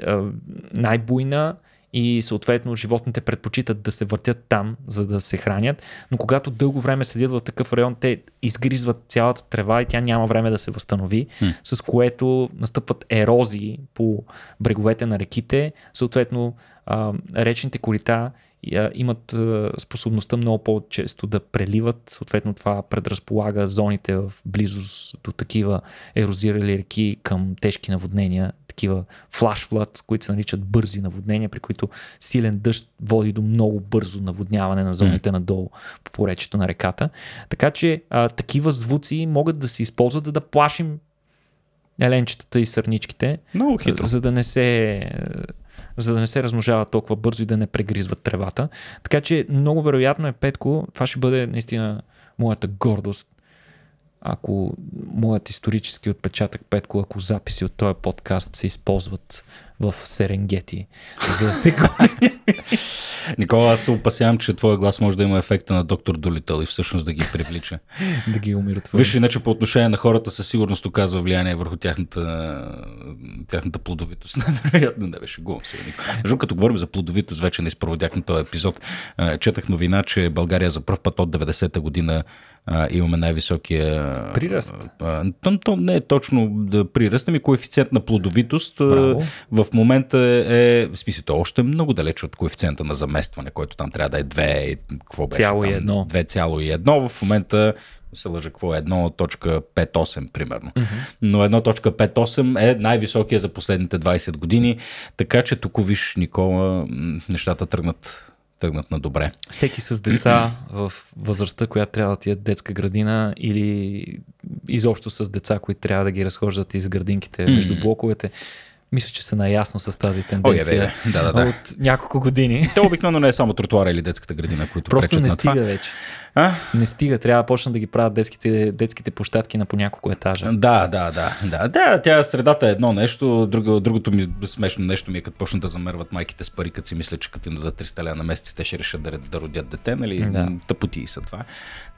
най-буйна и съответно животните предпочитат да се въртят там, за да се хранят, но когато дълго време седят в такъв район, те изгризват цялата трева и тя няма време да се възстанови, mm. с което настъпват ерозии по бреговете на реките, съответно а, речните корита а, имат а, способността много по-често да преливат, съответно това предразполага зоните в близост до такива ерозирали реки към тежки наводнения такива флаш флад, които се наричат бързи наводнения, при които силен дъжд води до много бързо наводняване на зоните mm. надолу по поречето на реката. Така че а, такива звуци могат да се използват, за да плашим еленчетата и сърничките, много хитро. за да не се за да не се размножава толкова бързо и да не прегризват тревата. Така че много вероятно е Петко, това ще бъде наистина моята гордост ако моят исторически отпечатък, Петко, ако записи от този подкаст се използват в Серенгети. За *laughs* Никола, аз се опасявам, че твоя глас може да има ефекта на доктор Долитъл и всъщност да ги привлича. *laughs* да ги умиротвори. Виж, иначе по отношение на хората със сигурност оказва влияние върху тяхната, тяхната плодовитост. Невероятно, *laughs* не беше губам се. Между като говорим за плодовитост, вече не изпроводяхме този епизод. Е, четах новина, че България за първ път от 90-та година а, имаме най-високия... Приръст. А, то, то не е точно да прираст, ами коефициент на плодовитост Браво. в момента е, е в смисъл, то е още е много далеч от коефициента на заместване, който там трябва да е 2, какво беше Цяло там? 2,1. В момента се лъжа, какво е 1.58 примерно. Mm-hmm. Но 1.58 е най-високия за последните 20 години, така че тук виж, Никола, нещата тръгнат тръгнат на добре. Всеки с деца *clears throat* в възрастта, която трябва да ти е детска градина или изобщо с деца, които трябва да ги разхождат из градинките между блоковете мисля, че са наясно с тази тенденция. О, е, да, да, да. От няколко години. Те обикновено не е само тротуара или детската градина, които Просто пречат не стига на това. вече. А? Не стига, трябва да почна да ги правят детските, детските площадки на по няколко етажа. Да, да, да, да. Да, тя средата е едно нещо, друго, другото ми смешно нещо ми е като почнат да замерват майките с пари, като си мисля, че като им дадат 300 ля на месец, те ще решат да, да родят дете, нали? Да. Тъпоти са това.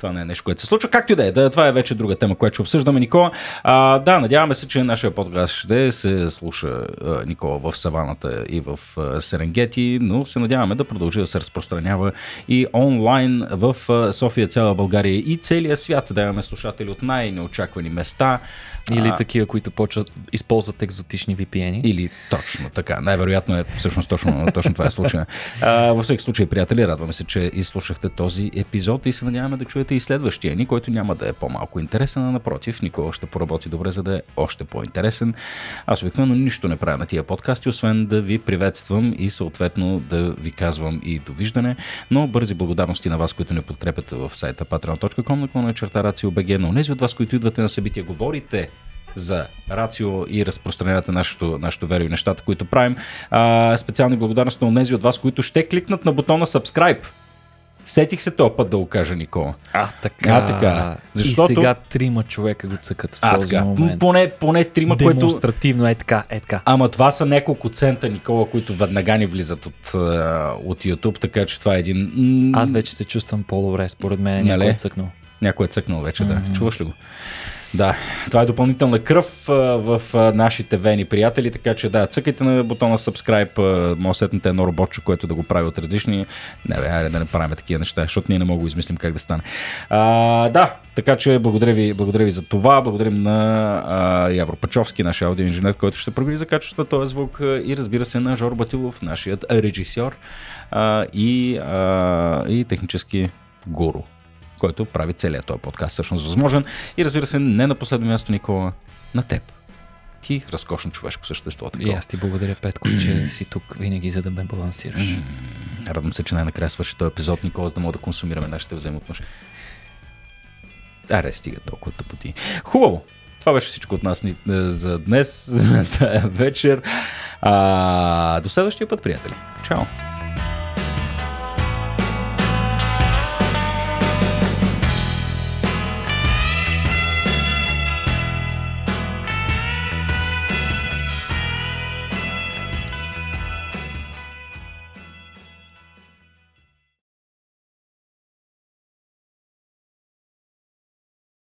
Това не е нещо, което се случва. Както и да е, да, това е вече друга тема, която ще обсъждаме, Никола. А, да, надяваме се, че нашия подкаст ще се слуша а, Никола в саваната и в а, Серенгети, но се надяваме да продължи да се разпространява и онлайн в а, София, цяла България и целия свят. Да имаме слушатели от най-неочаквани места. Или а... такива, които почват, използват екзотични VPN. Или точно така. Най-вероятно е всъщност точно, точно това е случая. А, във всеки случай, приятели, радваме се, че изслушахте този епизод и се надяваме да чуете и следващия ни, който няма да е по-малко интересен, а напротив, никога ще поработи добре, за да е още по-интересен. Аз обикновено нищо не правя на тия подкасти, освен да ви приветствам и съответно да ви казвам и довиждане. Но бързи благодарности на вас, които не подкрепят в сайта patreon.com, наклона черта RACIO.BG. На тези от вас, които идвате на събития, говорите за рацио и разпространявате нашето, нашето и нещата, които правим. А, специални благодарности на тези от вас, които ще кликнат на бутона subscribe Сетих се този път да го кажа, Никола. А, така. А, така. Защото... И сега трима човека го цъкат в а, този така. момент. Поне, поне трима, които... Демонстративно, е така, е така. Ама това са няколко цента, Никола, които веднага ни влизат от, от YouTube, така че това е един... Аз вече се чувствам по-добре, според мен е някой нали? е цъкнал. Някой е цъкнал вече, да. Mm-hmm. Чуваш ли го? Да, това е допълнителна кръв в нашите вени, приятели, така че да, цъкайте на бутона subscribe, може сетнете едно робочо, което да го прави от различни. Не, бе, айде да не правим такива неща, защото ние не мога да измислим как да стане. А, да, така че благодаря ви, благодаря ви за това, благодарим на а, Явро Пачовски, нашия аудиоинженер, който ще проговори за качеството на този звук и разбира се на Жор Батилов, нашият режисьор а, и, а, и технически гуру който прави целият този подкаст всъщност възможен. И разбира се, не на последно място, Никола, на теб. Ти разкошно човешко същество. Такова. И аз ти благодаря, Петко, че си тук винаги, за да ме балансираш. Радвам се, че най-накрая свърши този епизод, Никола, за да мога да консумираме нашите взаимоотношения. Аре, стига толкова тъпоти. Хубаво! Това беше всичко от нас е, за днес, *laughs* за тази вечер. А, до следващия път, приятели. Чао!